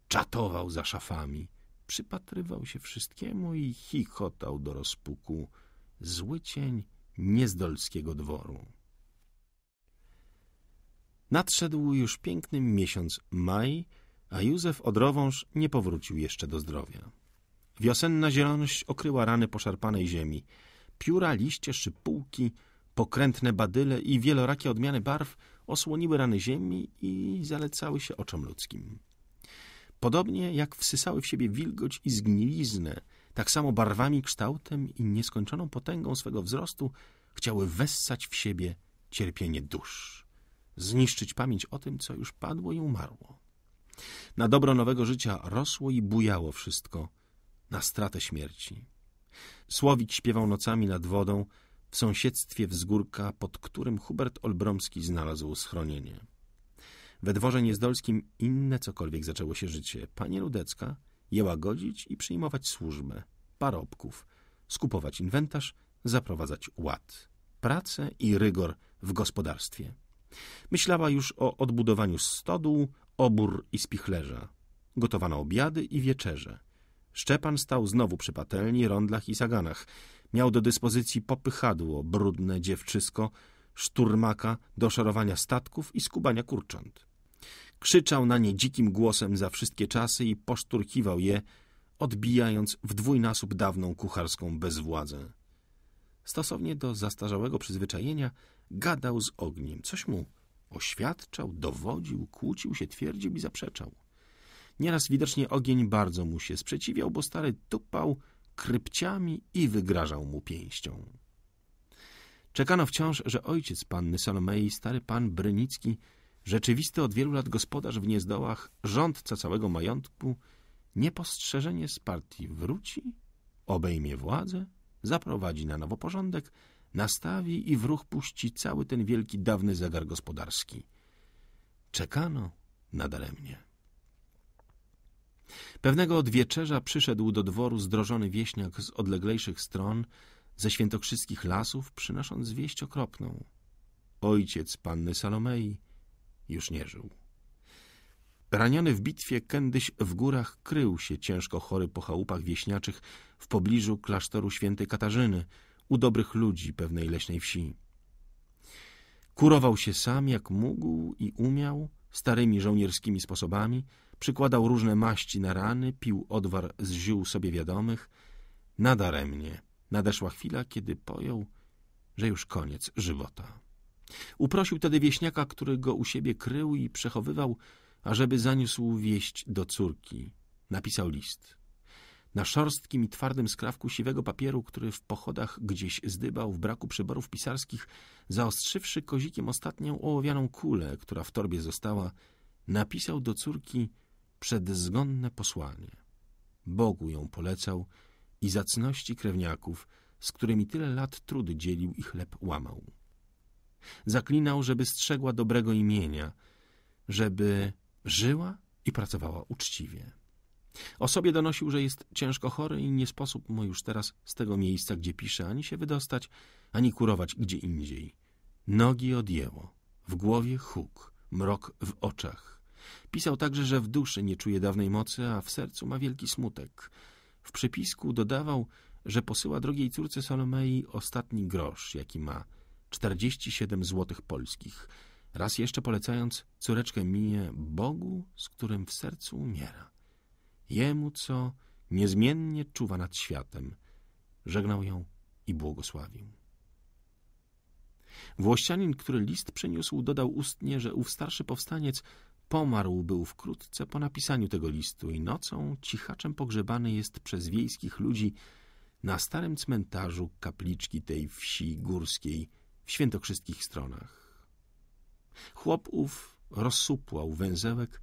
Speaker 1: czatował za szafami, przypatrywał się wszystkiemu i chichotał do rozpuku. Zły cień niezdolskiego dworu. Nadszedł już piękny miesiąc maj, a Józef odrowąż nie powrócił jeszcze do zdrowia. Wiosenna zieloność okryła rany poszarpanej ziemi. Pióra, liście, szypułki – Pokrętne badyle i wielorakie odmiany barw osłoniły rany ziemi i zalecały się oczom ludzkim. Podobnie jak wsysały w siebie wilgoć i zgniliznę, tak samo barwami, kształtem i nieskończoną potęgą swego wzrostu chciały wessać w siebie cierpienie dusz, zniszczyć pamięć o tym, co już padło i umarło. Na dobro nowego życia rosło i bujało wszystko, na stratę śmierci. Słowik śpiewał nocami nad wodą, w sąsiedztwie wzgórka, pod którym Hubert Olbromski znalazł schronienie. We dworze niezdolskim inne cokolwiek zaczęło się życie. Pani Rudecka jęła godzić i przyjmować służbę, parobków, skupować inwentarz, zaprowadzać ład, pracę i rygor w gospodarstwie. Myślała już o odbudowaniu stodół, obór i spichlerza. Gotowano obiady i wieczerze. Szczepan stał znowu przy patelni, rondlach i saganach. Miał do dyspozycji popychadło, brudne dziewczysko, szturmaka do szarowania statków i skubania kurcząt. Krzyczał na nie dzikim głosem za wszystkie czasy i poszturkiwał je, odbijając w dwójnasób dawną kucharską bezwładzę. Stosownie do zastarzałego przyzwyczajenia gadał z ogniem. Coś mu oświadczał, dowodził, kłócił się, twierdził i zaprzeczał. Nieraz widocznie ogień bardzo mu się sprzeciwiał, bo stary tupał krypciami i wygrażał mu pięścią. Czekano wciąż, że ojciec panny Salomei, stary pan Brynicki, rzeczywisty od wielu lat gospodarz w Niezdołach, rządca całego majątku, niepostrzeżenie z partii wróci, obejmie władzę, zaprowadzi na nowo porządek, nastawi i w ruch puści cały ten wielki, dawny zegar gospodarski. Czekano nadaremnie. Pewnego odwieczerza przyszedł do dworu zdrożony wieśniak z odleglejszych stron, ze świętokrzyskich lasów, przynosząc wieść okropną. Ojciec panny Salomei już nie żył. Raniony w bitwie kędyś w górach krył się ciężko chory po chałupach wieśniaczych w pobliżu klasztoru świętej Katarzyny, u dobrych ludzi pewnej leśnej wsi. Kurował się sam jak mógł i umiał, starymi żołnierskimi sposobami, Przykładał różne maści na rany, pił odwar z ziół sobie wiadomych. Nadaremnie. Nadeszła chwila, kiedy pojął, że już koniec żywota. Uprosił tedy wieśniaka, który go u siebie krył i przechowywał, ażeby zaniósł wieść do córki. Napisał list. Na szorstkim i twardym skrawku siwego papieru, który w pochodach gdzieś zdybał w braku przyborów pisarskich, zaostrzywszy kozikiem ostatnią ołowianą kulę, która w torbie została, napisał do córki przedzgonne posłanie. Bogu ją polecał i zacności krewniaków, z którymi tyle lat trudy dzielił i chleb łamał. Zaklinał, żeby strzegła dobrego imienia, żeby żyła i pracowała uczciwie. O sobie donosił, że jest ciężko chory i nie sposób mu już teraz z tego miejsca, gdzie pisze, ani się wydostać, ani kurować gdzie indziej. Nogi odjęło, w głowie huk, mrok w oczach. Pisał także, że w duszy nie czuje dawnej mocy, a w sercu ma wielki smutek. W przypisku dodawał, że posyła drogiej córce Salomei ostatni grosz, jaki ma, 47 złotych polskich, raz jeszcze polecając córeczkę minie Bogu, z którym w sercu umiera. Jemu, co niezmiennie czuwa nad światem, żegnał ją i błogosławił. Włościanin, który list przyniósł, dodał ustnie, że ów starszy powstaniec Pomarł był wkrótce po napisaniu tego listu i nocą cichaczem pogrzebany jest przez wiejskich ludzi na starym cmentarzu kapliczki tej wsi górskiej w świętokrzyskich stronach. Chłopów rozsupłał węzełek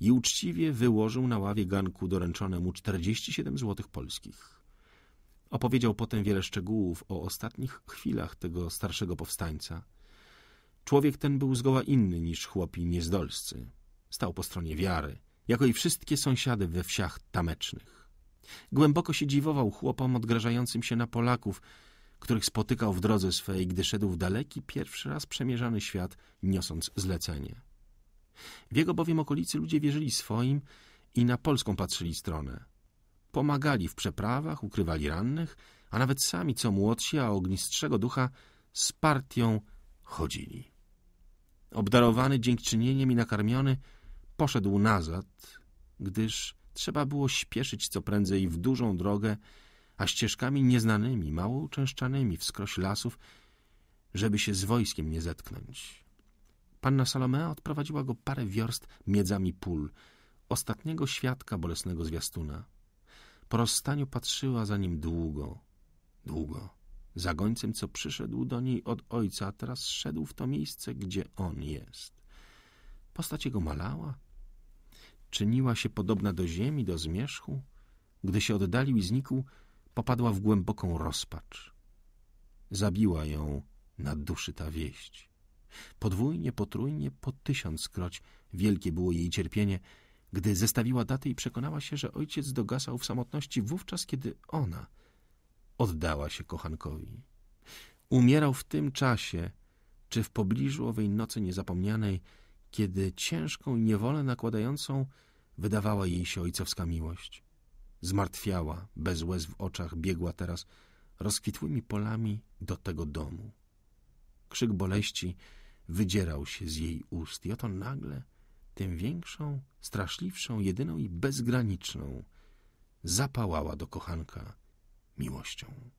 Speaker 1: i uczciwie wyłożył na ławie ganku doręczone mu 47 złotych polskich. Opowiedział potem wiele szczegółów o ostatnich chwilach tego starszego powstańca. Człowiek ten był zgoła inny niż chłopi niezdolscy. Stał po stronie wiary, jako i wszystkie sąsiady we wsiach tamecznych. Głęboko się dziwował chłopom odgrażającym się na Polaków, których spotykał w drodze swej, gdy szedł w daleki, pierwszy raz przemierzany świat, niosąc zlecenie. W jego bowiem okolicy ludzie wierzyli swoim i na polską patrzyli stronę. Pomagali w przeprawach, ukrywali rannych, a nawet sami, co młodsi, a ognistszego ducha, z partią chodzili. Obdarowany dziękczynieniem i nakarmiony, Poszedł nazad, gdyż trzeba było śpieszyć co prędzej w dużą drogę, a ścieżkami nieznanymi, mało uczęszczanymi wskroś lasów, żeby się z wojskiem nie zetknąć. Panna Salomea odprowadziła go parę wiorst miedzami pól, ostatniego świadka bolesnego zwiastuna. Po rozstaniu patrzyła za nim długo, długo, za gońcem, co przyszedł do niej od ojca, a teraz szedł w to miejsce, gdzie on jest. Postać jego malała, czyniła się podobna do ziemi, do zmierzchu. Gdy się oddalił i znikł, popadła w głęboką rozpacz. Zabiła ją na duszy ta wieść. Podwójnie, potrójnie, po tysiąckroć wielkie było jej cierpienie, gdy zestawiła daty i przekonała się, że ojciec dogasał w samotności wówczas, kiedy ona oddała się kochankowi. Umierał w tym czasie, czy w pobliżu owej nocy niezapomnianej, kiedy ciężką niewolę nakładającą Wydawała jej się ojcowska miłość. Zmartwiała, bez łez w oczach, biegła teraz rozkwitłymi polami do tego domu. Krzyk boleści wydzierał się z jej ust i oto nagle tym większą, straszliwszą, jedyną i bezgraniczną zapałała do kochanka miłością.